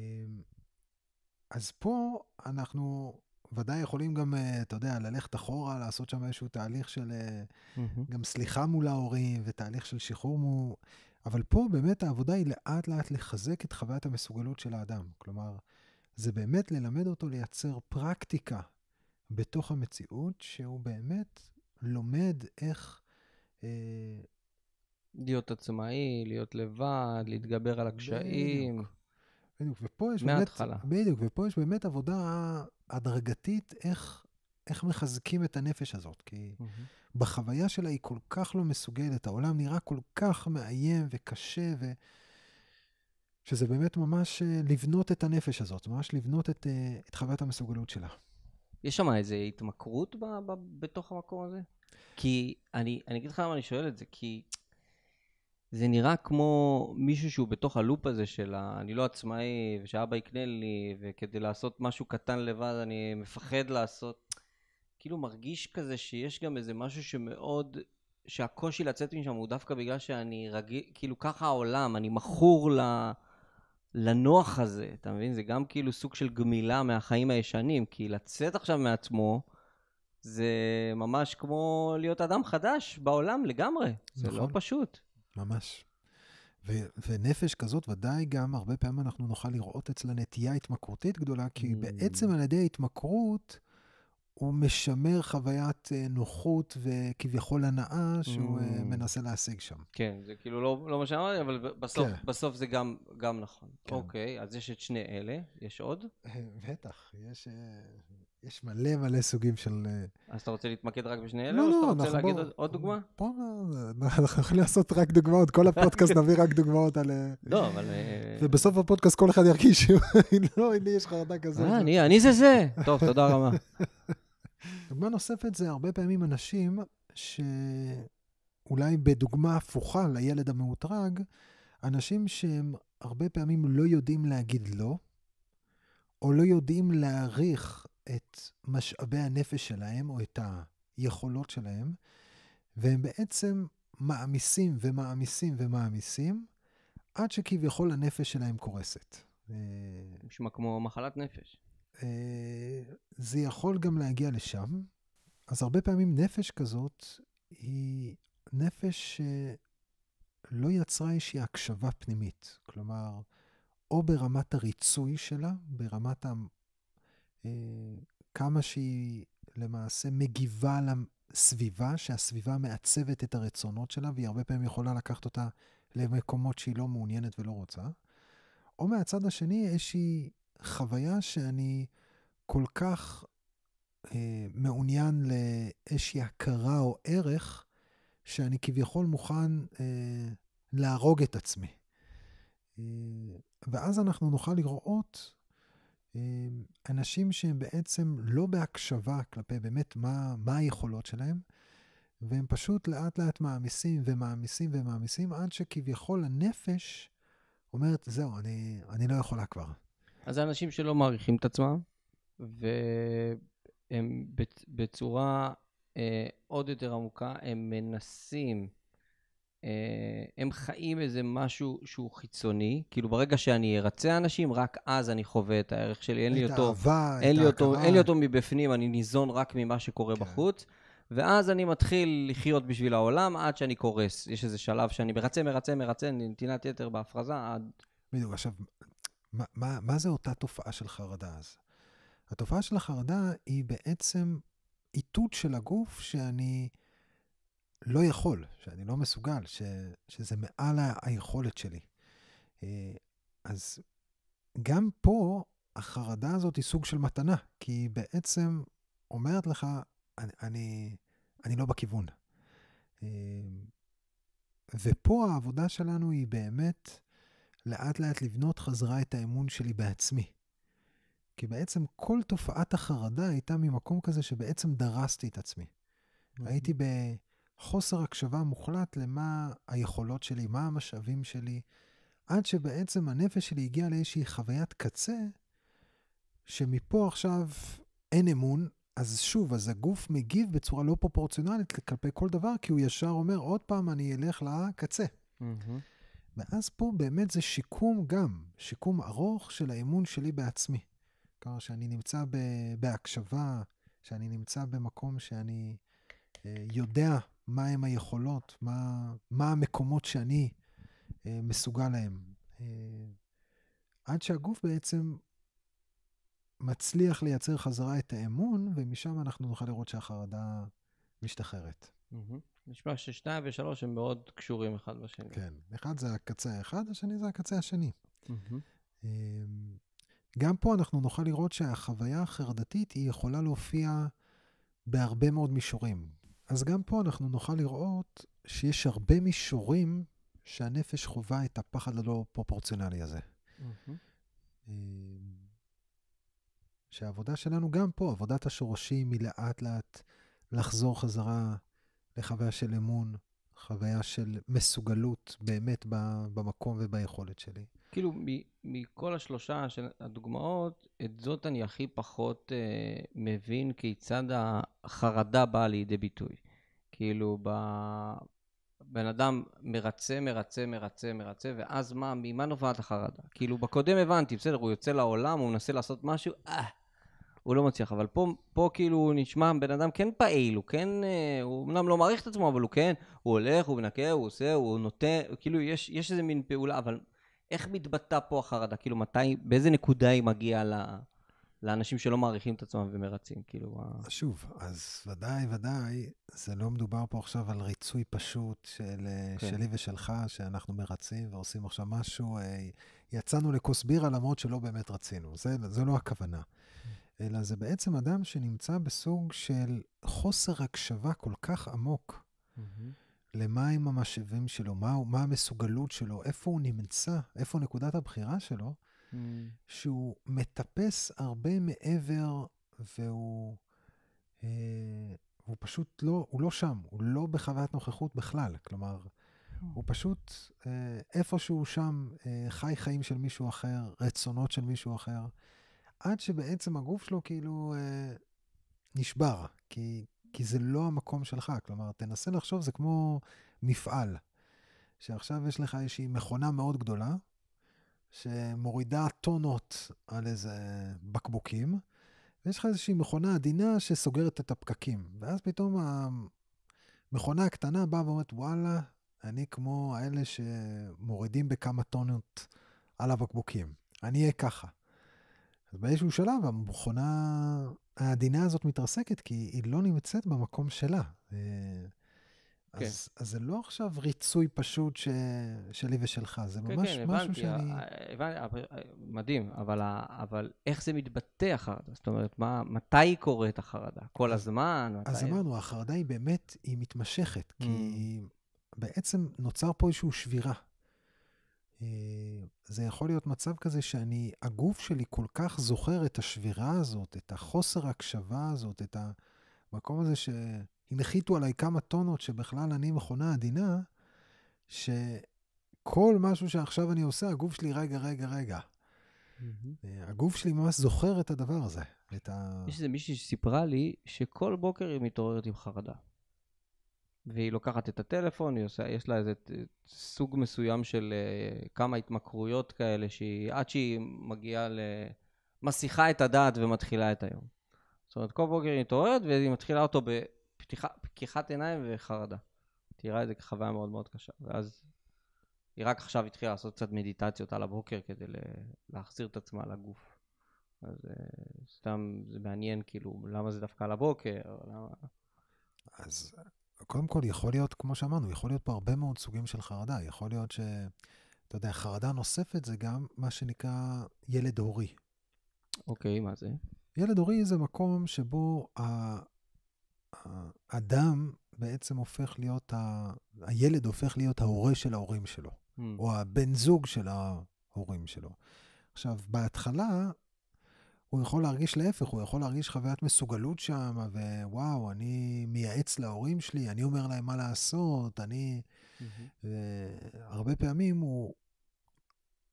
אז פה אנחנו ודאי יכולים גם, אה, אתה יודע, ללכת אחורה, לעשות שם איזשהו תהליך של mm-hmm. גם סליחה מול ההורים ותהליך של שחרור מול... אבל פה באמת העבודה היא לאט לאט לחזק את חוויית המסוגלות של האדם. כלומר, זה באמת ללמד אותו לייצר פרקטיקה בתוך המציאות, שהוא באמת לומד איך... אה... להיות עצמאי, להיות לבד, להתגבר על הקשיים. בדיוק, בדיוק ופה יש באמת... מההתחלה. בדיוק, ופה יש באמת עבודה הדרגתית איך, איך מחזקים את הנפש הזאת. כי mm-hmm. בחוויה שלה היא כל כך לא מסוגלת, העולם נראה כל כך מאיים וקשה, ו... שזה באמת ממש אה, לבנות את הנפש הזאת, ממש לבנות את, אה, את חוויית המסוגלות שלה. יש שם איזו התמכרות ב, ב, בתוך המקום הזה? כי אני, אני אגיד לך למה אני שואל את זה, כי זה נראה כמו מישהו שהוא בתוך הלופ הזה של ה... אני לא עצמאי, ושאבא יקנה לי, וכדי לעשות משהו קטן לבד אני מפחד לעשות. כאילו מרגיש כזה שיש גם איזה משהו שמאוד... שהקושי לצאת משם הוא דווקא בגלל שאני רגיל... כאילו ככה העולם, אני מכור ל... לנוח הזה, אתה מבין? זה גם כאילו סוג של גמילה מהחיים הישנים, כי לצאת עכשיו מעצמו... זה ממש כמו להיות אדם חדש בעולם לגמרי, זה לא נכון. לא פשוט. ממש. ו- ונפש כזאת, ודאי גם הרבה פעמים אנחנו נוכל לראות אצלה נטייה התמכרותית גדולה, כי mm. בעצם על ידי ההתמכרות, הוא משמר חוויית אה, נוחות וכביכול הנאה שהוא אה, mm. מנסה להשיג שם. כן, זה כאילו לא, לא מה שאמרתי, אבל בסוף, כן. בסוף זה גם, גם נכון. כן. אוקיי, אז יש את שני אלה, יש עוד? אה, בטח, יש יש מלא מלא סוגים של... אה, אז אתה רוצה להתמקד רק בשני אלה? לא, לא, אנחנו... או שאתה לא, רוצה להגיד עוד דוגמה? פה אנחנו יכולים לעשות רק דוגמאות, כל הפודקאסט נביא רק דוגמאות על... אה, *laughs* לא, אבל... אה, ובסוף הפודקאסט כל אחד ירגיש, *laughs* לא, הנה יש חרדה כזאת. אה, אני זה זה. טוב, תודה רבה. *laughs* דוגמה נוספת זה הרבה פעמים אנשים שאולי בדוגמה הפוכה לילד המאותרג, אנשים שהם הרבה פעמים לא יודעים להגיד לא, או לא יודעים להעריך את משאבי הנפש שלהם, או את היכולות שלהם, והם בעצם מעמיסים ומעמיסים ומעמיסים, עד שכביכול הנפש שלהם קורסת. אה, נשמע כמו מחלת נפש. אה, זה יכול גם להגיע לשם. אז הרבה פעמים נפש כזאת היא נפש שלא יצרה איזושהי הקשבה פנימית. כלומר, או ברמת הריצוי שלה, ברמת אה, כמה שהיא למעשה מגיבה לסביבה, שהסביבה מעצבת את הרצונות שלה, והיא הרבה פעמים יכולה לקחת אותה למקומות שהיא לא מעוניינת ולא רוצה. או מהצד השני, איזושהי חוויה שאני כל כך אה, מעוניין לאיזושהי הכרה או ערך, שאני כביכול מוכן אה, להרוג את עצמי. אה, ואז אנחנו נוכל לראות אמ, אנשים שהם בעצם לא בהקשבה כלפי באמת מה, מה היכולות שלהם, והם פשוט לאט לאט מעמיסים ומעמיסים ומעמיסים עד שכביכול הנפש אומרת, זהו, אני, אני לא יכולה כבר. אז זה אנשים שלא מעריכים את עצמם, והם בצורה אה, עוד יותר עמוקה, הם מנסים אה, הם חיים איזה משהו שהוא חיצוני, כאילו ברגע שאני ארצה אנשים, רק אז אני חווה את הערך שלי, אין לי אותו, האהבה, אין, לי אותו אין לי אותו מבפנים, אני ניזון רק ממה שקורה כן. בחוץ, ואז אני מתחיל לחיות בשביל העולם עד שאני קורס. יש איזה שלב שאני מרצה, מרצה, מרצה, נתינת יתר בהפרזה עד... בדיוק, עכשיו, מה, מה, מה זה אותה תופעה של חרדה אז? התופעה של החרדה היא בעצם איתות של הגוף שאני... לא יכול, שאני לא מסוגל, ש, שזה מעל היכולת שלי. אה, אז גם פה החרדה הזאת היא סוג של מתנה, כי היא בעצם אומרת לך, אני, אני, אני לא בכיוון. אה, ופה העבודה שלנו היא באמת לאט לאט לבנות חזרה את האמון שלי בעצמי. כי בעצם כל תופעת החרדה הייתה ממקום כזה שבעצם דרסתי את עצמי. הייתי ב... חוסר הקשבה מוחלט למה היכולות שלי, מה המשאבים שלי, עד שבעצם הנפש שלי הגיעה לאיזושהי חוויית קצה, שמפה עכשיו אין אמון, אז שוב, אז הגוף מגיב בצורה לא פרופורציונלית כלפי כל דבר, כי הוא ישר אומר, עוד פעם אני אלך לקצה. Mm-hmm. ואז פה באמת זה שיקום גם, שיקום ארוך של האמון שלי בעצמי. כלומר, שאני נמצא ב- בהקשבה, שאני נמצא במקום שאני אה, יודע מה הם היכולות, מה, מה המקומות שאני אה, מסוגל להם. אה, עד שהגוף בעצם מצליח לייצר חזרה את האמון, ומשם אנחנו נוכל לראות שהחרדה משתחררת. נשמע ששתיים ושלוש הם מאוד קשורים אחד בשני. כן, אחד זה הקצה האחד, השני זה הקצה השני. אה, גם פה אנחנו נוכל לראות שהחוויה החרדתית היא יכולה להופיע בהרבה מאוד מישורים. אז גם פה אנחנו נוכל לראות שיש הרבה מישורים שהנפש חווה את הפחד הלא פרופורציונלי הזה. אה, שהעבודה שלנו גם פה, עבודת השורשים היא לאט לאט לחזור חזרה לחוויה של אמון, חוויה של מסוגלות באמת במקום וביכולת שלי. כאילו, מכל השלושה של הדוגמאות, את זאת אני הכי פחות אה, מבין כיצד החרדה באה לידי ביטוי. כאילו, ב... בן אדם מרצה, מרצה, מרצה, מרצה, ואז מה, ממה נובעת החרדה? כאילו, בקודם הבנתי, בסדר, הוא יוצא לעולם, הוא מנסה לעשות משהו, אה, הוא לא מצליח, אבל פה, פה כאילו נשמע בן אדם כן פעיל, הוא כן, אה, הוא אמנם לא מעריך את עצמו, אבל הוא כן, הוא הולך, הוא מנקה, הוא עושה, הוא נוטה, כאילו יש, יש איזה מין פעולה, אבל איך מתבטא פה החרדה? כאילו מתי, באיזה נקודה היא מגיעה ל... לאנשים שלא מעריכים את עצמם ומרצים, כאילו... שוב, אז ודאי, ודאי, זה לא מדובר פה עכשיו על ריצוי פשוט של, אה, כן. שלי ושלך, שאנחנו מרצים ועושים עכשיו משהו, אה, יצאנו לכוס בירה למרות שלא באמת רצינו, זה, זה לא הכוונה. אלא זה בעצם אדם שנמצא בסוג של חוסר הקשבה כל כך עמוק. Mm-hmm. למה הם המשאבים שלו, מה, מה המסוגלות שלו, איפה הוא נמצא, איפה נקודת הבחירה שלו, mm. שהוא מטפס הרבה מעבר והוא אה, הוא פשוט לא, הוא לא שם, הוא לא בחוויית נוכחות בכלל. כלומר, הוא פשוט אה, איפשהו שם אה, חי חיים של מישהו אחר, רצונות של מישהו אחר. עד שבעצם הגוף שלו כאילו אה, נשבר, כי, כי זה לא המקום שלך. כלומר, תנסה לחשוב, זה כמו מפעל, שעכשיו יש לך איזושהי מכונה מאוד גדולה, שמורידה טונות על איזה בקבוקים, ויש לך איזושהי מכונה עדינה שסוגרת את הפקקים. ואז פתאום המכונה הקטנה באה ואומרת, וואלה, אני כמו האלה שמורידים בכמה טונות על הבקבוקים. אני אהיה ככה. אז באיזשהו שלב המכונה העדינה הזאת מתרסקת, כי היא לא נמצאת במקום שלה. אה, כן. אז, אז זה לא עכשיו ריצוי פשוט ש... שלי ושלך, זה כן, ממש כן, משהו הבנתי, שאני... הבנתי, אה, הבנתי, אה, מדהים, אבל, אבל איך זה מתבטא החרדה? זאת אומרת, מה, מתי קורית החרדה? כל הזמן? מתי... אז אמרנו, החרדה היא באמת, היא מתמשכת, mm. כי בעצם נוצר פה איזושהי שבירה. אה, זה יכול להיות מצב כזה שאני, הגוף שלי כל כך זוכר את השבירה הזאת, את החוסר הקשבה הזאת, את המקום הזה שהנחיתו עליי כמה טונות שבכלל אני מכונה עדינה, שכל משהו שעכשיו אני עושה, הגוף שלי, רגע, רגע, רגע. Mm-hmm. הגוף שלי ממש זוכר את הדבר הזה. את ה... יש איזה מישהי שסיפרה לי שכל בוקר היא מתעוררת עם חרדה. והיא לוקחת את הטלפון, עושה, יש לה איזה סוג מסוים של uh, כמה התמכרויות כאלה, שהיא, עד שהיא מגיעה ל... מסיכה את הדעת ומתחילה את היום. זאת אומרת, כל בוקר היא מתעוררת והיא מתחילה אותו בפקיחת עיניים וחרדה. תראה את זה כחוויה מאוד מאוד קשה. ואז היא רק עכשיו התחילה לעשות קצת מדיטציות על הבוקר כדי להחזיר את עצמה לגוף. אז uh, סתם זה מעניין כאילו למה זה דווקא על הבוקר, למה... אז קודם כל, יכול להיות, כמו שאמרנו, יכול להיות פה הרבה מאוד סוגים של חרדה. יכול להיות ש... אתה יודע, חרדה נוספת זה גם מה שנקרא ילד הורי. אוקיי, okay, מה זה? ילד הורי זה מקום שבו האדם בעצם הופך להיות, ה... הילד הופך להיות ההורה של ההורים שלו, mm. או הבן זוג של ההורים שלו. עכשיו, בהתחלה הוא יכול להרגיש להפך, הוא יכול להרגיש חוויית מסוגלות שם, ווואו, אני מייעץ להורים שלי, אני אומר להם מה לעשות, אני... Mm-hmm. הרבה פעמים הוא...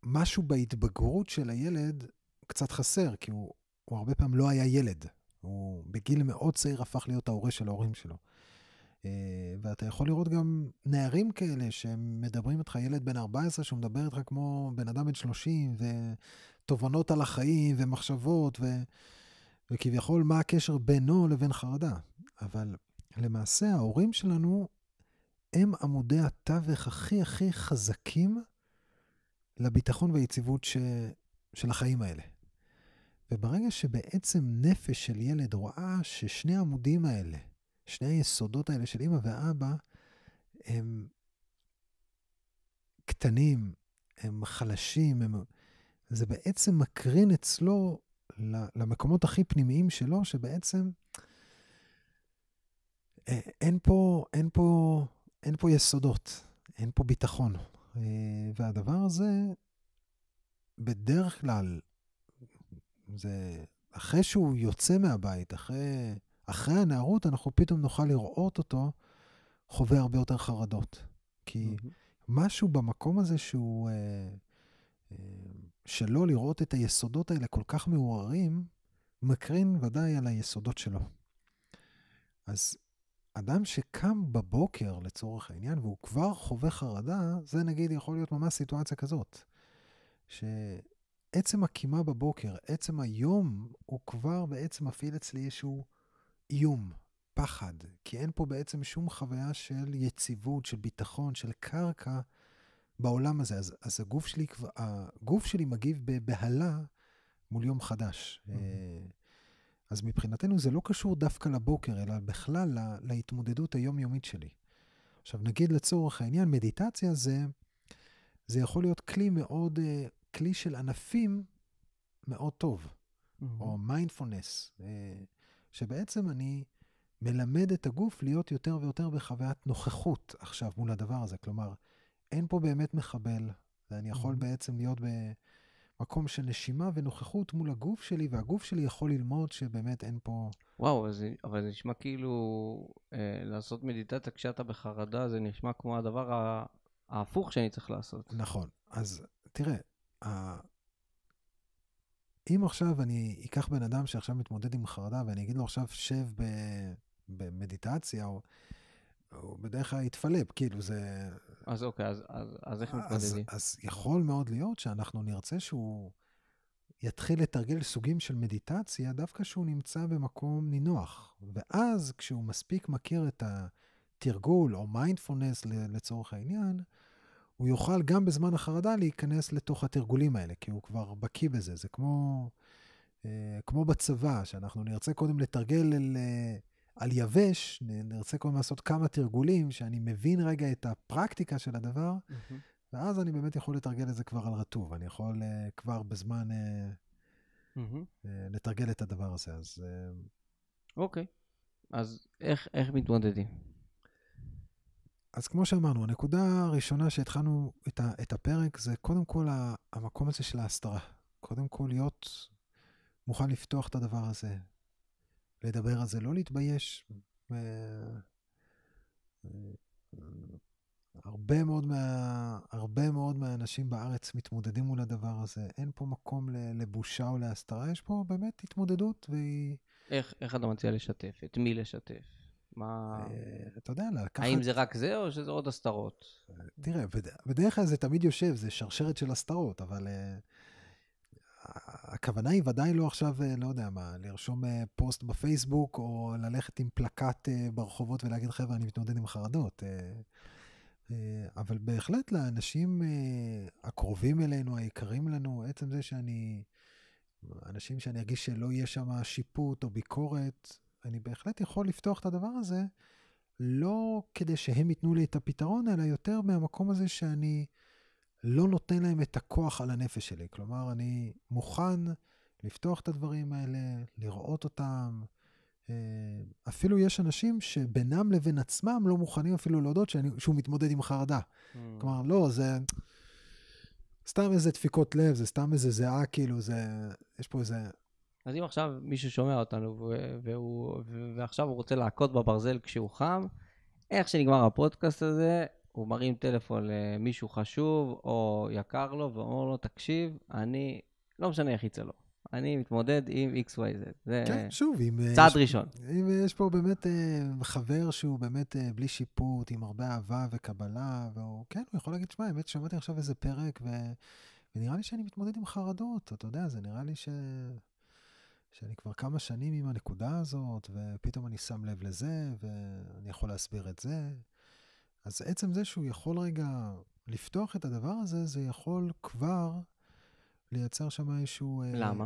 משהו בהתבגרות של הילד קצת חסר, כי הוא, הוא הרבה פעמים לא היה ילד. הוא בגיל מאוד צעיר הפך להיות ההורה של ההורים שלו. אה, ואתה יכול לראות גם נערים כאלה שמדברים איתך, ילד בן 14 שהוא מדבר איתך כמו בן אדם בן 30, ו... תובנות על החיים ומחשבות, ו, וכביכול מה הקשר בינו לבין חרדה. אבל למעשה ההורים שלנו הם עמודי התווך הכי הכי חזקים לביטחון והיציבות ש, של החיים האלה. וברגע שבעצם נפש של ילד רואה ששני העמודים האלה, שני היסודות האלה של אימא ואבא, הם קטנים, הם חלשים, הם זה בעצם מקרין אצלו למקומות הכי פנימיים שלו, שבעצם אה, אין פה, אין פה, אין פה יסודות, אין פה ביטחון. אה, והדבר הזה, בדרך כלל, זה אחרי שהוא יוצא מהבית, אחרי, אחרי הנערות, אנחנו פתאום נוכל לראות אותו חווה הרבה יותר חרדות. כי mm-hmm. משהו במקום הזה שהוא אה, אה, שלא לראות את היסודות האלה כל כך מעורערים, מקרין ודאי על היסודות שלו. אז אדם שקם בבוקר לצורך העניין והוא כבר חווה חרדה, זה נגיד יכול להיות ממש סיטואציה כזאת. שעצם הקימה בבוקר, עצם היום, הוא כבר בעצם מפעיל אצלי איזשהו איום, פחד, כי אין פה בעצם שום חוויה של יציבות, של ביטחון, של קרקע בעולם הזה. אז, אז הגוף, שלי, הגוף שלי מגיב בבהלה מול יום חדש. אה, אז מבחינתנו זה לא קשור דווקא לבוקר, אלא בכלל להתמודדות היומיומית שלי. עכשיו, נגיד לצורך העניין, מדיטציה זה, זה יכול להיות כלי מאוד, אה, כלי של ענפים מאוד טוב, mm-hmm. או מיינדפולנס, אה, שבעצם אני מלמד את הגוף להיות יותר ויותר בחוויית נוכחות עכשיו מול הדבר הזה. כלומר, אין פה באמת מחבל, ואני יכול mm-hmm. בעצם להיות במקום של נשימה ונוכחות מול הגוף שלי, והגוף שלי יכול ללמוד שבאמת אין פה... וואו, זה, אבל זה נשמע כאילו אה, לעשות מדיטציה כשאתה בחרדה, זה נשמע כמו הדבר ההפוך שאני צריך לעשות. נכון, אז תראה, ה... אם עכשיו אני אקח בן אדם שעכשיו מתמודד עם חרדה ואני אגיד לו עכשיו שב ב... במדיטציה, או... הוא בדרך כלל יתפלפ, כאילו זה... אז אוקיי, אז, אז, אז איך מתמודדים? אז, אז יכול מאוד להיות שאנחנו נרצה שהוא יתחיל לתרגל סוגים של מדיטציה, דווקא כשהוא נמצא במקום נינוח. ואז כשהוא מספיק מכיר את התרגול, או מיינדפולנס לצורך העניין, הוא יוכל גם בזמן החרדה להיכנס לתוך התרגולים האלה, כי הוא כבר בקיא בזה. זה כמו, אה, כמו בצבא, שאנחנו נרצה קודם לתרגל... אל, על יבש, נרצה קודם לעשות כמה תרגולים, שאני מבין רגע את הפרקטיקה של הדבר, mm-hmm. ואז אני באמת יכול לתרגל את זה כבר על רטוב, אני יכול uh, כבר בזמן uh, mm-hmm. uh, לתרגל את הדבר הזה, אז... אה, אוקיי, uh, okay. אז איך, איך מתמודדים? אז כמו שאמרנו, הנקודה הראשונה שהתחלנו את, ה, את הפרק זה קודם כל ה, המקום הזה של ההסתרה. קודם כל להיות מוכן לפתוח את הדבר הזה, לדבר על זה, לא להתבייש. אה, אה, הרבה מאוד, מה, הרבה מאוד מהאנשים בארץ מתמודדים מול הדבר הזה. אין פה מקום לבושה או להסתרה, יש פה באמת התמודדות והיא... איך, איך אתה מציע לשתף? את מי לשתף? מה... אה, אתה יודע, לקחת... האם זה רק זה או שזה עוד הסתרות? אה, תראה, בד... בדרך כלל זה תמיד יושב, זה שרשרת של הסתרות, אבל אה, הכוונה היא ודאי לא עכשיו, אה, לא יודע מה, לרשום אה, פוסט בפייסבוק, או ללכת עם פלקט אה, ברחובות ולהגיד, חבר'ה, אני מתמודד עם חרדות. אבל בהחלט לאנשים הקרובים אלינו, היקרים לנו, עצם זה שאני, אנשים שאני ארגיש שלא יהיה שם שיפוט או ביקורת, אני בהחלט יכול לפתוח את הדבר הזה, לא כדי שהם ייתנו לי את הפתרון, אלא יותר מהמקום הזה שאני... לא נותן להם את הכוח על הנפש שלי. כלומר, אני מוכן לפתוח את הדברים האלה, לראות אותם. אה, אפילו יש אנשים שבינם לבין עצמם לא מוכנים אפילו להודות שאני, שהוא מתמודד עם חרדה. Mm. כלומר, לא, זה סתם איזה דפיקות לב, זה סתם איזה זיעה, כאילו, זה, יש פה איזה... אז אם עכשיו מישהו שומע אותנו והוא, ועכשיו הוא רוצה להכות בברזל כשהוא חם, איך שנגמר הפודקאסט הזה, הוא מרים טלפון למישהו חשוב או יקר לו ואומר לו, תקשיב, אני, לא משנה איך יצא לו, אני מתמודד עם XYZ. זה כן, שוב, אם... אה, צעד יש, ראשון. אם אה, יש פה באמת אה, חבר שהוא באמת בלי שיפוט, עם הרבה אהבה וקבלה, והוא, כן, הוא יכול להגיד, שמע, האמת שמעתי עכשיו איזה פרק, ו... ונראה לי שאני מתמודד עם חרדות, אתה יודע, זה נראה לי ש... שאני כבר כמה שנים עם הנקודה הזאת, ופתאום אני שם לב לזה, ואני יכול להסביר את זה. אז עצם זה שהוא יכול רגע לפתוח את הדבר הזה, זה יכול כבר לייצר שם איזשהו... אה, למה?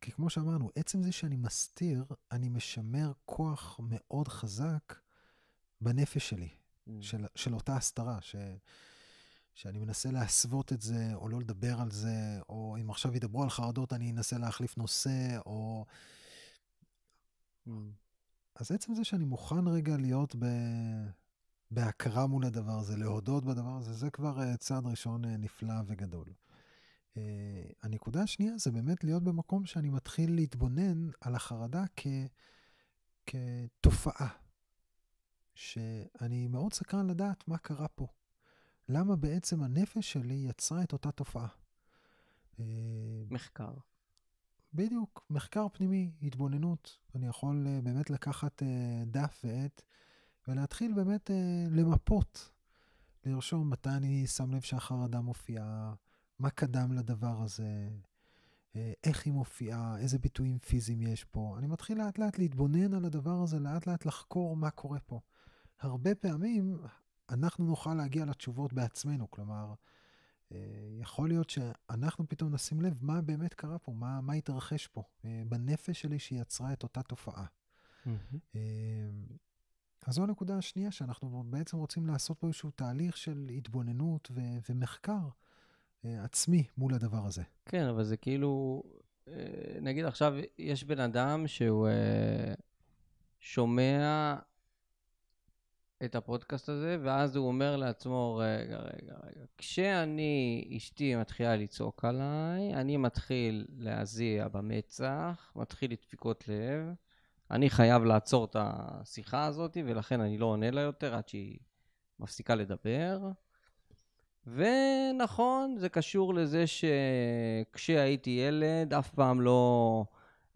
כי כמו שאמרנו, עצם זה שאני מסתיר, אני משמר כוח מאוד חזק בנפש שלי, mm. של, של אותה הסתרה, ש, שאני מנסה להסוות את זה, או לא לדבר על זה, או אם עכשיו ידברו על חרדות, אני אנסה להחליף נושא, או... Mm. אז עצם זה שאני מוכן רגע להיות ב... בהכרה מול הדבר הזה, להודות בדבר הזה, זה כבר אה, צעד ראשון אה, נפלא וגדול. אה, הנקודה השנייה זה באמת להיות במקום שאני מתחיל להתבונן על החרדה כ, כתופעה, שאני מאוד סקרן לדעת מה קרה פה. למה בעצם הנפש שלי יצרה את אותה תופעה? מחקר. בדיוק, מחקר פנימי, התבוננות. אני יכול באמת לקחת דף ועט. ולהתחיל באמת אה, למפות, לרשום מתי אני שם לב שהחרדה מופיעה, מה קדם לדבר הזה, אה, איך היא מופיעה, איזה ביטויים פיזיים יש פה. אני מתחיל לאט לאט להתבונן על הדבר הזה, לאט לאט לחקור מה קורה פה. הרבה פעמים אנחנו נוכל להגיע לתשובות בעצמנו, כלומר, אה, יכול להיות שאנחנו פתאום נשים לב מה באמת קרה פה, מה, מה התרחש פה אה, בנפש שלי שיצרה את אותה תופעה. Mm-hmm. אז זו הנקודה השנייה שאנחנו בעצם רוצים לעשות פה איזשהו תהליך של התבוננות ו- ומחקר אה, עצמי מול הדבר הזה. כן, אבל זה כאילו, אה, נגיד עכשיו יש בן אדם שהוא אה, שומע את הפודקאסט הזה, ואז הוא אומר לעצמו, רגע, רגע, רגע, כשאני, אשתי מתחילה לצעוק עליי, אני מתחיל להזיע במצח, מתחיל לדפיקות לב, אני חייב לעצור את השיחה הזאת, ולכן אני לא עונה לה יותר עד שהיא מפסיקה לדבר. ונכון, זה קשור לזה שכשהייתי ילד, אף פעם לא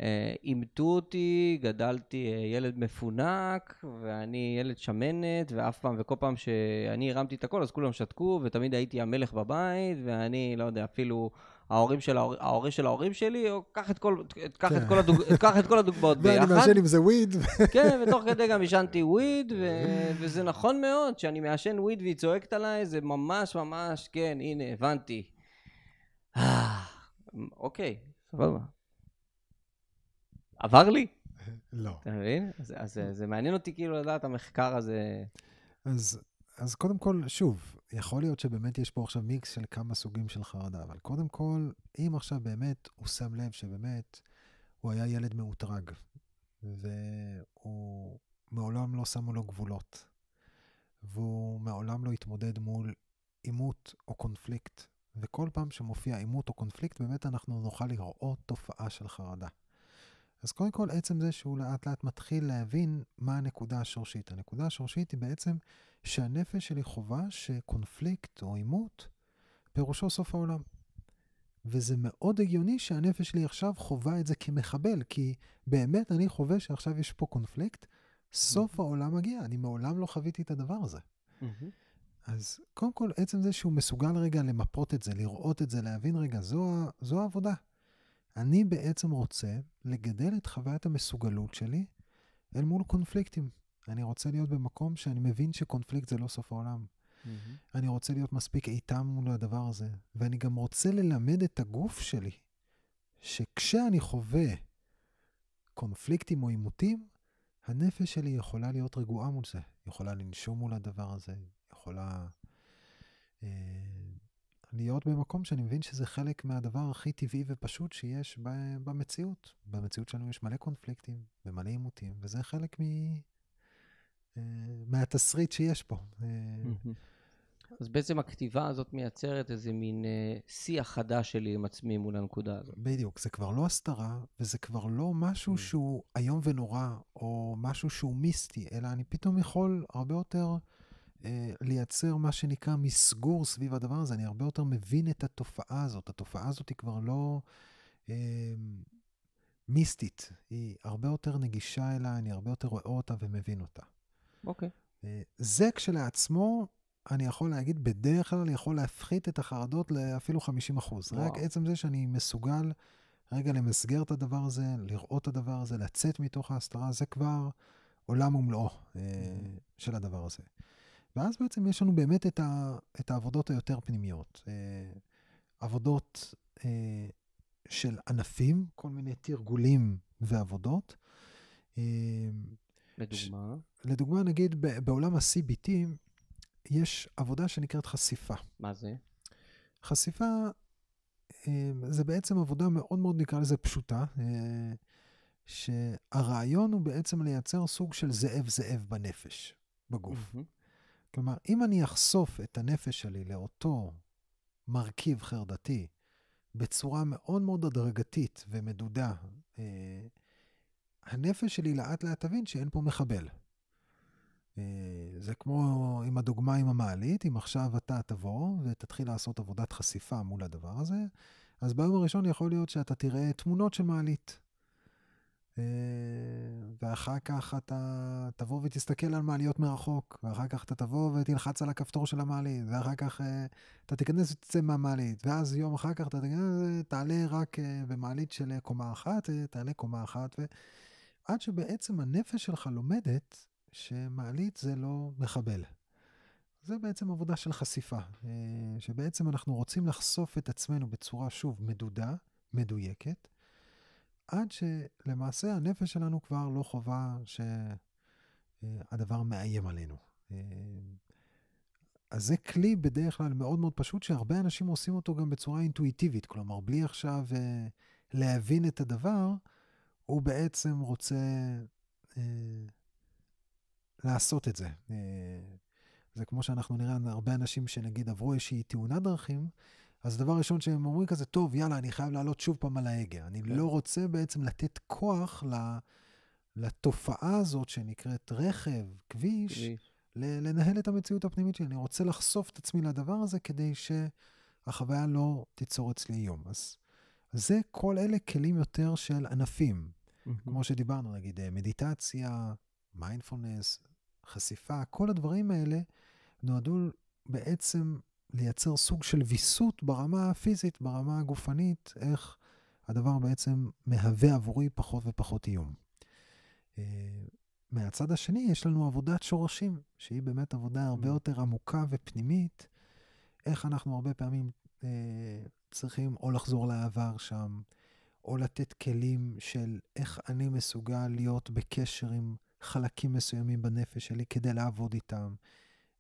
אה, אימתו אה, אותי, גדלתי אה, ילד מפונק, ואני ילד שמנת, ואף פעם, וכל פעם שאני הרמתי את הכל, אז כולם שתקו, ותמיד הייתי המלך בבית, ואני, לא יודע, אפילו... אה, ההורים של ההורים, של ההורים שלי, או קח את כל, קח את כן. כל, הדוג, *laughs* קח את כל הדוגמאות ביחד. ואני מעשן עם זה וויד. כן, *laughs* ותוך כדי גם עישנתי וויד, ו, אה. וזה נכון מאוד שאני מעשן וויד והיא צועקת עליי, זה ממש ממש, כן, הנה, הבנתי. אה, אוקיי, סבבה. עבר לי? *laughs* לא. אתה מבין? אז, אז זה מעניין אותי כאילו לדעת המחקר הזה. אז, אז קודם כל, שוב, יכול להיות שבאמת יש פה עכשיו מיקס של כמה סוגים של חרדה, אבל קודם כל, אם עכשיו באמת הוא שם לב שבאמת הוא היה ילד מאותרג, והוא מעולם לא שמו לו גבולות, והוא מעולם לא התמודד מול עימות או קונפליקט, וכל פעם שמופיע עימות או קונפליקט, באמת אנחנו נוכל לראות תופעה של חרדה. אז קודם כל, עצם זה שהוא לאט לאט מתחיל להבין מה הנקודה השורשית. הנקודה השורשית היא בעצם שהנפש שלי חווה שקונפליקט או עימות פירושו סוף העולם. וזה מאוד הגיוני שהנפש שלי עכשיו חווה את זה כמחבל, כי באמת אני חווה שעכשיו יש פה קונפליקט, סוף mm-hmm. העולם מגיע, אני מעולם לא חוויתי את הדבר הזה. Mm-hmm. אז קודם כל, עצם זה שהוא מסוגל רגע למפות את זה, לראות את זה, להבין רגע, זו, זו העבודה. אני בעצם רוצה לגדל את חוויית המסוגלות שלי אל מול קונפליקטים. אני רוצה להיות במקום שאני מבין שקונפליקט זה לא סוף העולם. Mm-hmm. אני רוצה להיות מספיק איתם מול הדבר הזה, ואני גם רוצה ללמד את הגוף שלי, שכשאני חווה קונפליקטים או עימותים, הנפש שלי יכולה להיות רגועה מול זה, יכולה לנשום מול הדבר הזה, יכולה אה, להיות במקום שאני מבין שזה חלק מהדבר הכי טבעי ופשוט שיש במציאות. במציאות שלנו יש מלא קונפליקטים ומלא עימותים, וזה חלק מ... אה, מהתסריט שיש פה. אה, אז בעצם הכתיבה הזאת מייצרת איזה מין אה, שיח חדש שלי עם עצמי מול הנקודה הזאת. בדיוק, זה כבר לא הסתרה, וזה כבר לא משהו שהוא איום ונורא, או משהו שהוא מיסטי, אלא אני פתאום יכול הרבה יותר לייצר מה שנקרא מסגור סביב הדבר הזה. אני הרבה יותר מבין את התופעה הזאת. התופעה הזאת היא כבר לא... מיסטית, היא הרבה יותר נגישה אליי, אני הרבה יותר רואה אותה ומבין אותה. אוקיי. אה, זה כשלעצמו, אני יכול להגיד, בדרך כלל יכול להפחית את החרדות לאפילו 50 אחוז. רק עצם זה שאני מסוגל רגע למסגר את הדבר הזה, לראות את הדבר הזה, לצאת מתוך ההסתרה, זה כבר עולם ומלואו אה, mm. של הדבר הזה. ואז בעצם יש לנו באמת את, ה, את העבודות היותר פנימיות. אה, עבודות של ענפים, כל מיני תרגולים ועבודות. לדוגמה? ש... לדוגמה, נגיד, בעולם ה-CBT יש עבודה שנקראת חשיפה. מה זה? חשיפה אה, זה בעצם עבודה מאוד מאוד, נקרא לזה, פשוטה, אה, שהרעיון הוא בעצם לייצר סוג של זאב-זאב בנפש, בגוף. Mm-hmm. כלומר, אם אני אחשוף את הנפש שלי לאותו מרכיב חרדתי בצורה מאוד מאוד הדרגתית ומדודה, אה, הנפש שלי לאט לאט תבין שאין פה מחבל. אה, זה כמו עם הדוגמה עם המעלית, אם עכשיו אתה תבוא ותתחיל לעשות עבודת חשיפה מול הדבר הזה, אז ביום הראשון יכול להיות שאתה תראה תמונות של מעלית. אה, ואחר כך אתה תבוא ותסתכל על מעליות מרחוק, ואחר כך אתה תבוא ותלחץ על הכפתור של המעלית, ואחר כך אה, אתה תיכנס ותצא מהמעלית, ואז יום אחר כך אתה תעלה רק במעלית של קומה אחת, תעלה קומה אחת, ו... עד שבעצם הנפש שלך לומדת שמעלית זה לא מחבל. זה בעצם עבודה של חשיפה, אה, שבעצם אנחנו רוצים לחשוף את עצמנו בצורה, שוב, מדודה, מדויקת, עד שלמעשה הנפש שלנו כבר לא חווה שהדבר מאיים עלינו. אה, אז זה כלי בדרך כלל מאוד מאוד פשוט, שהרבה אנשים עושים אותו גם בצורה אינטואיטיבית, כלומר, בלי עכשיו אה, להבין את הדבר, הוא בעצם רוצה אה, לעשות את זה. אה, זה כמו שאנחנו נראה הרבה אנשים שנגיד עברו איזושהי תאונת דרכים, אז דבר ראשון שהם אומרים כזה, טוב, יאללה, אני חייב לעלות שוב פעם על ההגה. אני כן. לא רוצה בעצם לתת כוח לתופעה הזאת שנקראת רכב, כביש, כביש. לנהל את המציאות הפנימית שלי. אני רוצה לחשוף את עצמי לדבר הזה כדי שהחוויה לא תיצור אצלי איום. אז זה, כל אלה כלים יותר של ענפים. כמו שדיברנו, נגיד אה, מדיטציה, מיינדפולנס, חשיפה, כל הדברים האלה נועדו בעצם לייצר סוג של ויסות ברמה הפיזית, ברמה הגופנית, איך הדבר בעצם מהווה עבורי פחות ופחות איום. אה, מהצד השני, יש לנו עבודת שורשים, שהיא באמת עבודה הרבה יותר עמוקה ופנימית, איך אנחנו הרבה פעמים אה, צריכים או לחזור לעבר שם, או לתת כלים של איך אני מסוגל להיות בקשר עם חלקים מסוימים בנפש שלי כדי לעבוד איתם,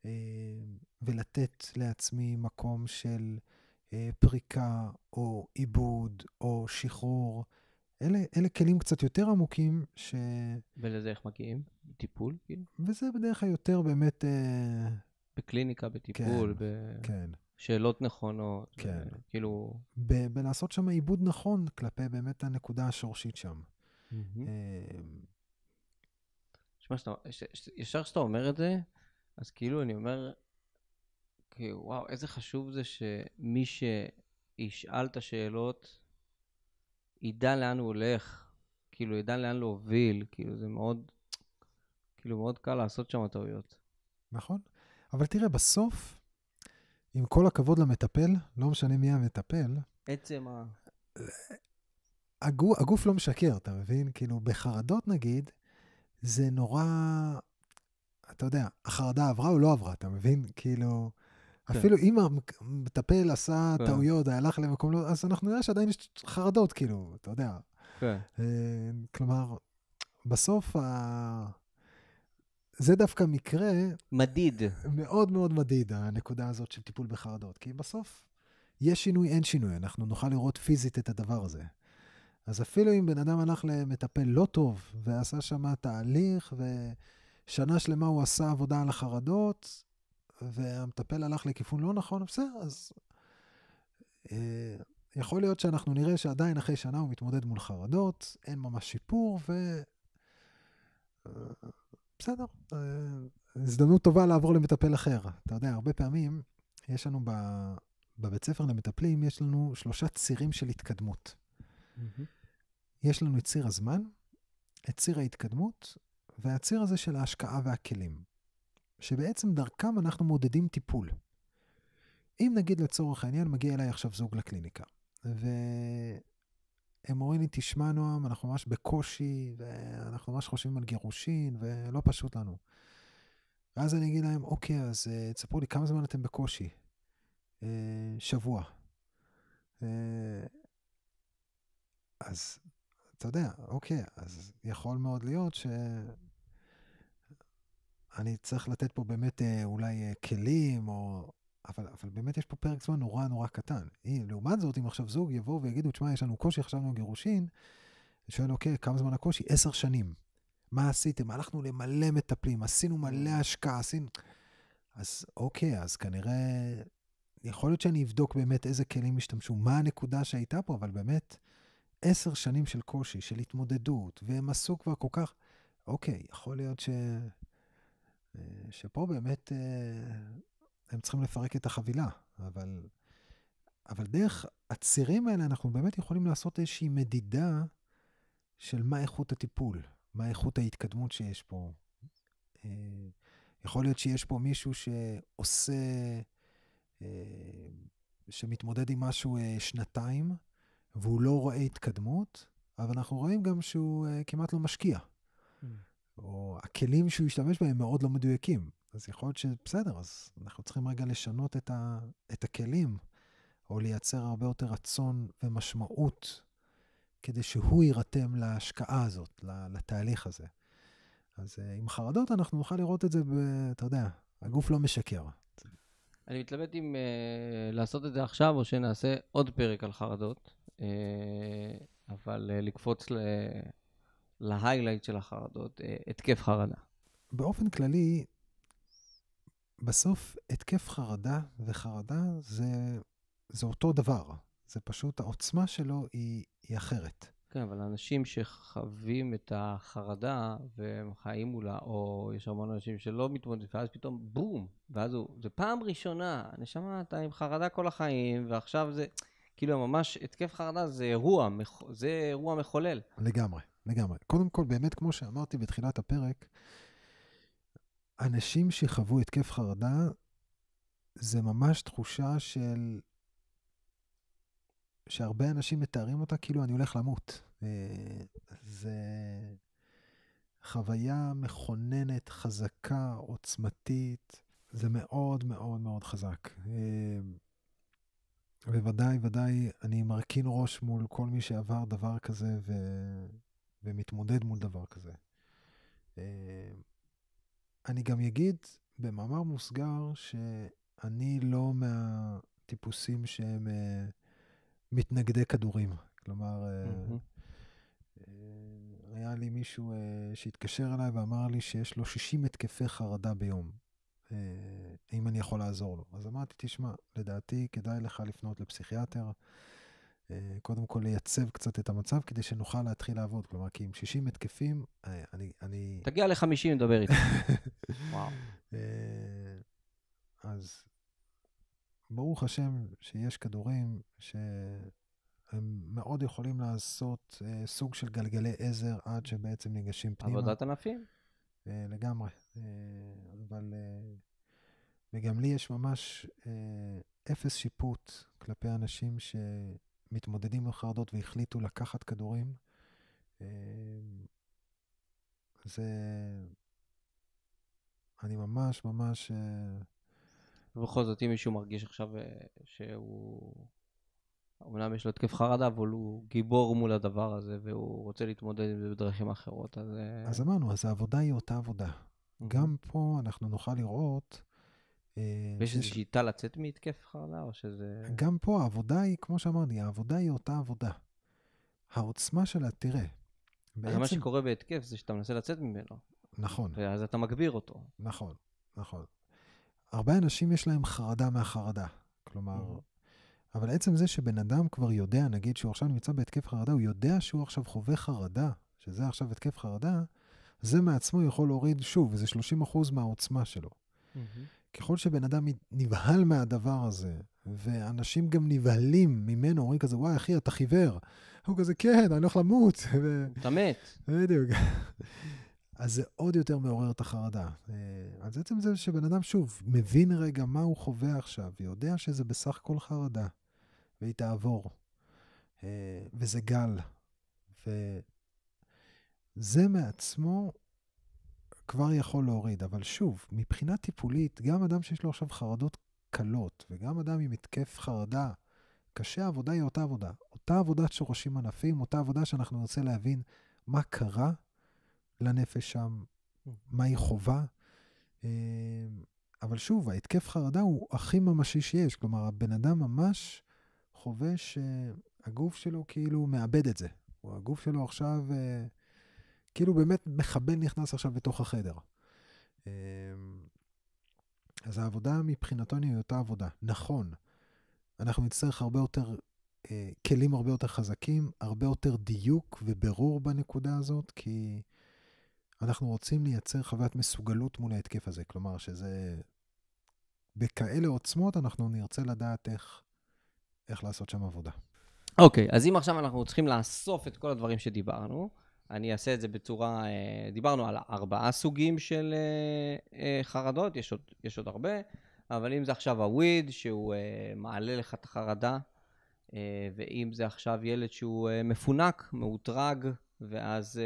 אה, ולתת לעצמי מקום של אה, פריקה או עיבוד או שחרור. אלה, אלה כלים קצת יותר עמוקים ש... ולזה איך מגיעים? טיפול? כאילו? וזה בדרך יותר באמת... אה, בקליניקה, בטיפול, כן, ב... כן. שאלות נכונות. כן. כאילו... בלעשות שם עיבוד נכון כלפי באמת הנקודה השורשית שם. תשמע, אה, ישר כשאתה אומר את זה, אז כאילו אני אומר, כאילו, וואו, איזה חשוב זה שמי שישאל את השאלות, ידע לאן הוא הולך, כאילו, ידע לאן להוביל, כאילו, זה מאוד, כאילו, מאוד קל לעשות שם טעויות. נכון. אבל תראה, בסוף, עם כל הכבוד למטפל, לא משנה מי המטפל. עצם ה... הגוף, הגוף לא משקר, אתה מבין? כאילו, בחרדות נגיד, זה נורא... אתה יודע, החרדה עברה או לא עברה, אתה מבין? כאילו... כן. אפילו אם המטפל עשה כן. טעויות, הלך למקום לא, אז אנחנו נראה שעדיין יש חרדות, כאילו, אתה יודע. כן. אה, כלומר, בסוף ה... זה דווקא מקרה... מדיד. מאוד מאוד מדיד, הנקודה הזאת של טיפול בחרדות. כי בסוף, יש שינוי, אין שינוי, אנחנו נוכל לראות פיזית את הדבר הזה. אז אפילו אם בן אדם הלך למטפל לא טוב, ועשה שם תהליך, ושנה שלמה הוא עשה עבודה על החרדות, והמטפל הלך לכיוון לא נכון, בסדר, אז... אה, יכול להיות שאנחנו נראה שעדיין אחרי שנה הוא מתמודד מול חרדות, אין ממש שיפור, ו... בסדר, אה, הזדמנות טובה לעבור למטפל אחר. אתה יודע, הרבה פעמים יש לנו ב... בבית ספר למטפלים, יש לנו שלושה צירים של התקדמות. יש לנו את ציר הזמן, את ציר ההתקדמות, והציר הזה של ההשקעה והכלים, שבעצם דרכם אנחנו מודדים טיפול. אם נגיד לצורך העניין מגיע אליי עכשיו זוג לקליניקה, ו... הם אומרים לי, תשמע, נועם, אנחנו ממש בקושי, ואנחנו ממש חושבים על גירושין, ולא פשוט לנו. ואז אני אגיד להם, אוקיי, אז uh, תספרו לי, כמה זמן אתם בקושי? Uh, שבוע. Uh, אז אתה יודע, אוקיי, אז יכול מאוד להיות ש... אני צריך לתת פה באמת אולי כלים, או אבל, אבל באמת יש פה פרק זמן נורא נורא קטן. לעומת זאת, אם עכשיו זוג יבוא ויגידו, תשמע, יש לנו קושי, חשבנו גירושין, אני שואל, אוקיי, כמה זמן הקושי? עשר שנים. מה עשיתם? הלכנו למלא מטפלים, עשינו מלא אה. השקעה, עשינו... אז אוקיי, אז כנראה... יכול להיות שאני אבדוק באמת איזה כלים השתמשו, מה הנקודה שהייתה פה, אבל באמת, עשר שנים של קושי, של התמודדות, והם עשו כבר כל כך... אוקיי, יכול להיות ש... אה, שפה באמת אה, הם צריכים לפרק את החבילה, אבל, אבל דרך הצירים האלה אנחנו באמת יכולים לעשות איזושהי מדידה של מה איכות הטיפול, מה איכות ההתקדמות שיש פה. אה, יכול להיות שיש פה מישהו שעושה, אה, שמתמודד עם משהו אה, שנתיים, והוא לא רואה התקדמות, אבל אנחנו רואים גם שהוא כמעט לא משקיע. Mm. או הכלים שהוא השתמש בהם מאוד לא מדויקים. אז יכול להיות שבסדר, אז אנחנו צריכים רגע לשנות את, ה, את הכלים, או לייצר הרבה יותר רצון ומשמעות, כדי שהוא יירתם להשקעה הזאת, לתהליך הזה. אז אה, עם חרדות אנחנו נוכל לראות את זה, ב, אתה יודע, הגוף לא משקר. אני מתלבט אם uh, לעשות את זה עכשיו, או שנעשה עוד פרק על חרדות, uh, אבל uh, לקפוץ ל... להיילייט של החרדות, התקף חרדה. באופן כללי, בסוף התקף חרדה וחרדה זה, זה אותו דבר. זה פשוט, העוצמה שלו היא, היא אחרת. כן, אבל אנשים שחווים את החרדה והם חיים מולה, או יש המון אנשים שלא מתמודדים, ואז פתאום בום, ואז הוא, זה פעם ראשונה, נשמה, אתה עם חרדה כל החיים, ועכשיו זה, כאילו ממש, התקף חרדה זה אירוע, זה אירוע מחולל. לגמרי, לגמרי. קודם כל, באמת, כמו שאמרתי בתחילת הפרק, אנשים שחוו התקף חרדה, זה ממש תחושה של... שהרבה אנשים מתארים אותה כאילו אני הולך למות. אה, זה חוויה מכוננת, חזקה, עוצמתית, זה מאוד מאוד מאוד חזק. אה, בוודאי, ודאי, אני מרכין ראש מול כל מי שעבר דבר כזה ו... ומתמודד מול דבר כזה. אה, אני גם אגיד במאמר מוסגר שאני לא מהטיפוסים שהם uh, מתנגדי כדורים. כלומר, mm-hmm. uh, uh, היה לי מישהו uh, שהתקשר אליי ואמר לי שיש לו 60 התקפי חרדה ביום, uh, אם אני יכול לעזור לו. אז אמרתי, תשמע, לדעתי כדאי לך לפנות לפסיכיאטר. אה, קודם כל לייצב קצת את המצב כדי שנוכל להתחיל לעבוד. כלומר, כי עם 60 התקפים, אה, אני... אני... תגיע ל-50, נדבר איתך. וואו. אה, אז ברוך השם שיש כדורים שהם מאוד יכולים לעשות סוג של גלגלי עזר עד שבעצם ניגשים פנימה. עבודת ענפים. לגמרי. אבל... וגם לי יש ממש אפס שיפוט כלפי אנשים ש... מתמודדים עם חרדות והחליטו לקחת כדורים, אה, זה... אני ממש ממש... אה, ובכל זאת, אם מישהו מרגיש עכשיו אה, שהוא... אמנם יש לו התקף חרדה, אבל הוא גיבור מול הדבר הזה, והוא רוצה להתמודד עם זה בדרכים אחרות, אז... אז אמרנו, אז העבודה היא אותה עבודה. גם פה אנחנו נוכל לראות אה, ויש איזו שיטה לצאת מהתקף חרדה או שזה... גם פה העבודה היא, כמו שאמרתי, העבודה היא אותה עבודה. העוצמה שלה, תראה. בעצם... מה שקורה בהתקף זה שאתה מנסה לצאת ממנו. נכון. ואז אתה מגביר אותו. נכון, נכון. הרבה אנשים יש להם חרדה מהחרדה. כלומר, mm. אבל עצם זה שבן אדם כבר יודע, נגיד שהוא עכשיו נמצא בהתקף חרדה, הוא יודע שהוא עכשיו חווה חרדה, שזה עכשיו התקף חרדה, זה מעצמו יכול להוריד שוב, זה 30% מהעוצמה שלו. Mm-hmm. ככל שבן אדם נבהל מהדבר הזה, ואנשים גם נבהלים ממנו, אומרים כזה, וואי, אחי, אתה חיוור. הוא כזה, כן, אני הולך למות. אתה מת. בדיוק. אז זה עוד יותר מעורר את החרדה. אה, אז עצם זה שבן אדם, שוב, מבין רגע מה הוא חווה עכשיו, ויודע שזה בסך הכל חרדה, והיא תעבור. אה, וזה גל. וזה מעצמו כבר יכול להוריד. אבל שוב, מבחינה טיפולית, גם אדם שיש לו עכשיו חרדות קלות, וגם אדם עם התקף חרדה, קשה העבודה היא אותה עבודה. אותה עבודת שורשים ענפים, אותה עבודה שאנחנו נרצה להבין מה קרה לנפש שם, מה היא חובה. אה, אבל שוב, ההתקף חרדה הוא הכי ממשי שיש. כלומר, הבן אדם ממש חווה שהגוף שלו כאילו מאבד את זה. הגוף שלו עכשיו אה, כאילו באמת מחבל נכנס עכשיו לתוך החדר. אמ, אז העבודה מבחינתו היא אותה עבודה. נכון, אנחנו נצטרך הרבה יותר, אה, כלים הרבה יותר חזקים, הרבה יותר דיוק וברור בנקודה הזאת, כי אנחנו רוצים לייצר חוויית מסוגלות מול ההתקף הזה. כלומר, שזה... בכאלה עוצמות אנחנו נרצה לדעת איך, איך לעשות שם עבודה. אוקיי, okay, אז אם עכשיו אנחנו צריכים לאסוף את כל הדברים שדיברנו, אני אעשה את זה בצורה, אה, דיברנו על ארבעה סוגים של אה, אה, חרדות, יש עוד, יש עוד הרבה, אבל אם זה עכשיו הוויד, שהוא מעלה לך את החרדה, ואם זה עכשיו ילד שהוא מפונק, מאותרג, ואז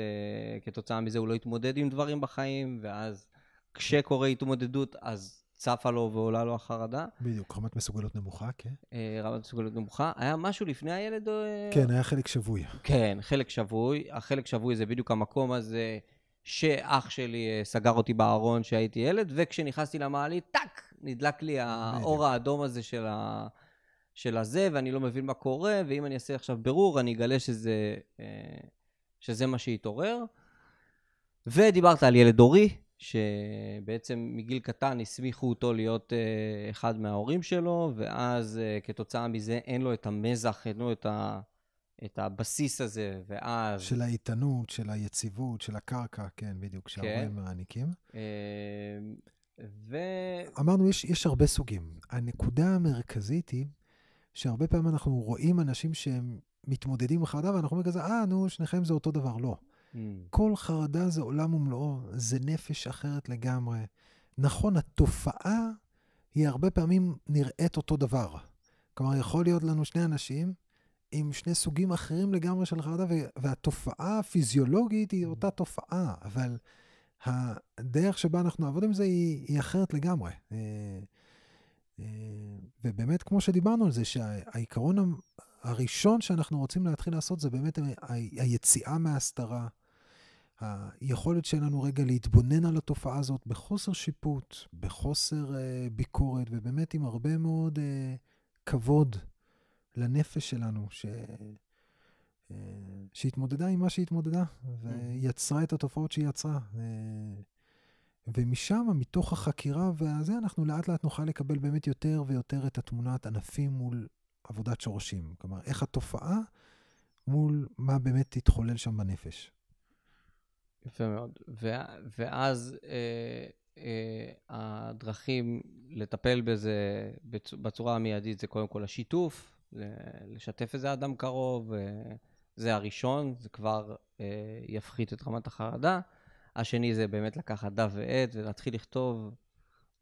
כתוצאה מזה הוא לא יתמודד עם דברים בחיים, ואז כשקורה התמודדות, אז צפה לו ועולה לו החרדה. בדיוק, רמת מסוגלות נמוכה, כן. אה, רמת מסוגלות נמוכה. היה משהו לפני הילד? אה? כן, היה חלק שבוי. כן, חלק שבוי. החלק שבוי זה בדיוק המקום הזה שאח שלי אה, סגר אותי בארון כשהייתי ילד, וכשנכנסתי למעלית, טאק, נדלק לי האור בדיוק. האדום הזה של, ה... של הזה, ואני לא מבין מה קורה, ואם אני אעשה עכשיו בירור, אני אגלה שזה, שזה מה שהתעורר. ודיברת על ילד הורי, שבעצם מגיל קטן הסמיכו אותו להיות אה, אחד מההורים שלו, ואז אה, כתוצאה מזה אין לו את המזח, אין לו את, ה, את הבסיס הזה, ואז... של האיתנות, של היציבות, של הקרקע, כן, בדיוק, שההורים כן. מעניקים. אה, ו... אמרנו, יש, יש הרבה סוגים. הנקודה המרכזית היא שהרבה פעמים אנחנו רואים אנשים שהם מתמודדים עם חרדה, ואנחנו אומרים כזה, אה, נו, שניכם זה אותו דבר. לא. Mm. כל חרדה זה עולם ומלואו, זה נפש אחרת לגמרי. נכון, התופעה היא הרבה פעמים נראית אותו דבר. כלומר, יכול להיות לנו שני אנשים עם שני סוגים אחרים לגמרי של חרדה, והתופעה הפיזיולוגית היא mm. אותה תופעה, אבל הדרך שבה אנחנו נעבוד עם זה היא, היא אחרת לגמרי. אה, אה, ובאמת, כמו שדיברנו על זה, שהעיקרון הראשון שאנחנו רוצים להתחיל לעשות זה באמת היציאה מההסתרה, היכולת שלנו רגע להתבונן על התופעה הזאת בחוסר שיפוט, בחוסר אה, ביקורת, ובאמת עם הרבה מאוד אה, כבוד לנפש שלנו, ש... אה, שהתמודדה עם מה שהתמודדה, mm. ויצרה את התופעות שהיא יצרה. אה, ומשם, מתוך החקירה והזה, אנחנו לאט לאט נוכל לקבל באמת יותר ויותר את התמונת ענפים מול עבודת שורשים. כלומר, איך התופעה מול מה באמת התחולל שם בנפש. יפה מאוד. ו- ואז אה, אה, הדרכים לטפל בזה בצורה המיידית זה קודם כל השיתוף, לשתף איזה אדם קרוב, אה, זה הראשון, זה כבר אה, יפחית את רמת החרדה. השני זה באמת לקחת דף ועט ולהתחיל לכתוב,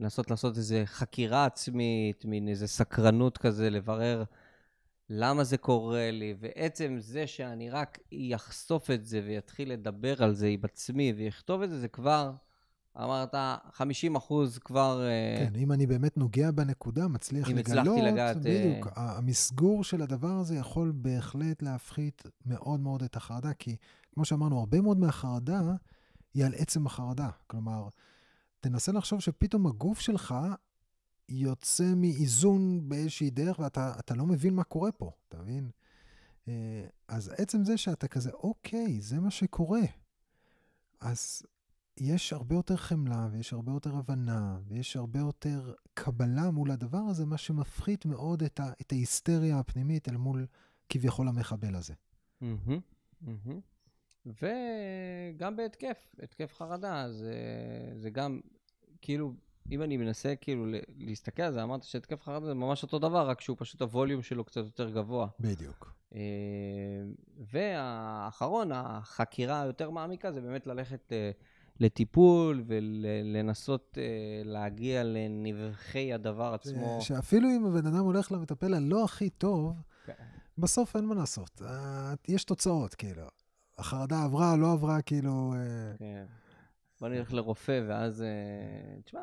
לנסות לעשות איזה חקירה עצמית, מין איזה סקרנות כזה, לברר. למה זה קורה לי, ועצם זה שאני רק אחשוף את זה ויתחיל לדבר על זה עם עצמי ויכתוב את זה, זה כבר, אמרת, 50 אחוז כבר... אה, כן, אם אני באמת נוגע בנקודה, מצליח אם לגלות, אם הצלחתי לגעת... אה, בדיוק. המסגור של הדבר הזה יכול בהחלט להפחית מאוד מאוד את החרדה, כי כמו שאמרנו, הרבה מאוד מהחרדה היא על עצם החרדה. כלומר, תנסה לחשוב שפתאום הגוף שלך יוצא מאיזון באיזושהי דרך, ואתה לא מבין מה קורה פה, אתה מבין? אה, אז עצם זה שאתה כזה, אוקיי, זה מה שקורה. אז יש הרבה יותר חמלה, ויש הרבה יותר הבנה, ויש הרבה יותר קבלה מול הדבר הזה, מה שמפחית מאוד את, ה, את ההיסטריה הפנימית אל מול כביכול המחבל הזה. Mm-hmm, mm-hmm. וגם בהתקף, התקף חרדה, זה, זה גם, כאילו, אם אני מנסה כאילו להסתכל על זה, אמרת שהתקף חרדה זה ממש אותו דבר, רק שהוא פשוט הווליום שלו קצת יותר גבוה. בדיוק. אה, והאחרון, החקירה היותר מעמיקה, זה באמת ללכת אה, לטיפול ולנסות אה, להגיע לנבחי הדבר עצמו. שאפילו אם הבן אדם הולך למטפל הלא הכי טוב, כן. בסוף אין מה לעשות. יש תוצאות, כאילו. החרדה עברה, לא עברה, כאילו... כן. בוא נלך לרופא, ואז... אה, תשמע,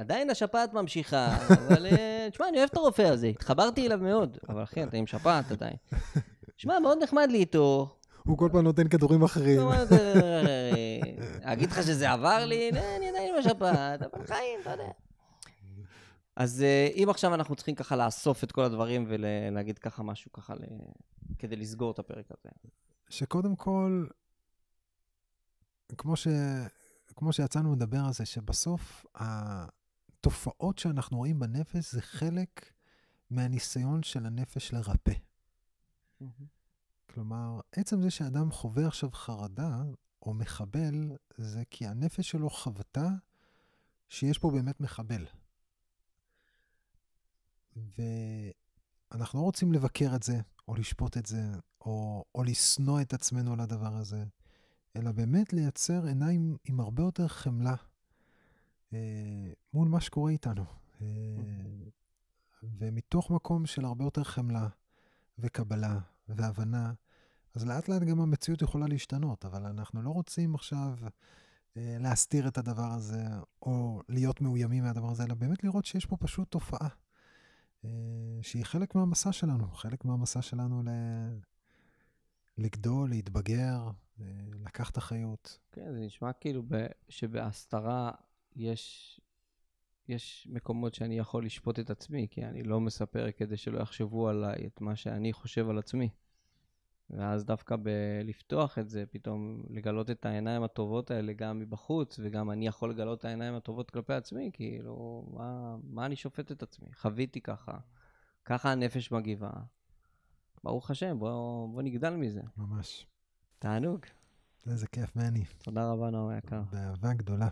עדיין השפעת ממשיכה, *laughs* אבל אה, תשמע, אני אוהב את הרופא הזה, התחברתי אליו מאוד, אבל אחי, אתה עם שפעת עדיין. תשמע, מאוד נחמד לי איתו. הוא כל פעם נותן כדורים אחרים. אה, אגיד לך שזה עבר לי, אני עדיין עם השפעת, אבל חיים, אתה יודע. אז אם עכשיו אנחנו צריכים ככה לאסוף את כל הדברים ולהגיד ככה משהו ככה כדי לסגור את הפרק הזה. שקודם כל, כמו, ש... כמו שיצאנו לדבר על זה, שבסוף התופעות שאנחנו רואים בנפש זה חלק מהניסיון של הנפש לרפא. Mm-hmm. כלומר, עצם זה שאדם חווה עכשיו חרדה או מחבל, זה כי הנפש שלו חוותה שיש פה באמת מחבל. ואנחנו לא רוצים לבקר את זה, או לשפוט את זה, או, או לשנוא את עצמנו על הדבר הזה. אלא באמת לייצר עיניים עם הרבה יותר חמלה אה, מול מה שקורה איתנו. אה, ומתוך מקום של הרבה יותר חמלה וקבלה והבנה, אז לאט לאט גם המציאות יכולה להשתנות, אבל אנחנו לא רוצים עכשיו אה, להסתיר את הדבר הזה, או להיות מאוימים מהדבר הזה, אלא באמת לראות שיש פה פשוט תופעה, אה, שהיא חלק מהמסע שלנו, חלק מהמסע שלנו ל... לגדול, להתבגר, לקחת אחריות. כן, זה נשמע כאילו ב, שבהסתרה יש, יש מקומות שאני יכול לשפוט את עצמי, כי אני לא מספר כדי שלא יחשבו עליי את מה שאני חושב על עצמי. ואז דווקא בלפתוח את זה, פתאום לגלות את העיניים הטובות האלה גם מבחוץ, וגם אני יכול לגלות את העיניים הטובות כלפי עצמי, כאילו, מה, מה אני שופט את עצמי? חוויתי ככה, ככה הנפש מגיבה. ברוך השם, בוא, בוא נגדל מזה. ממש. תענוג. איזה כיף, מני. תודה רבה, נאור יקר. באהבה גדולה.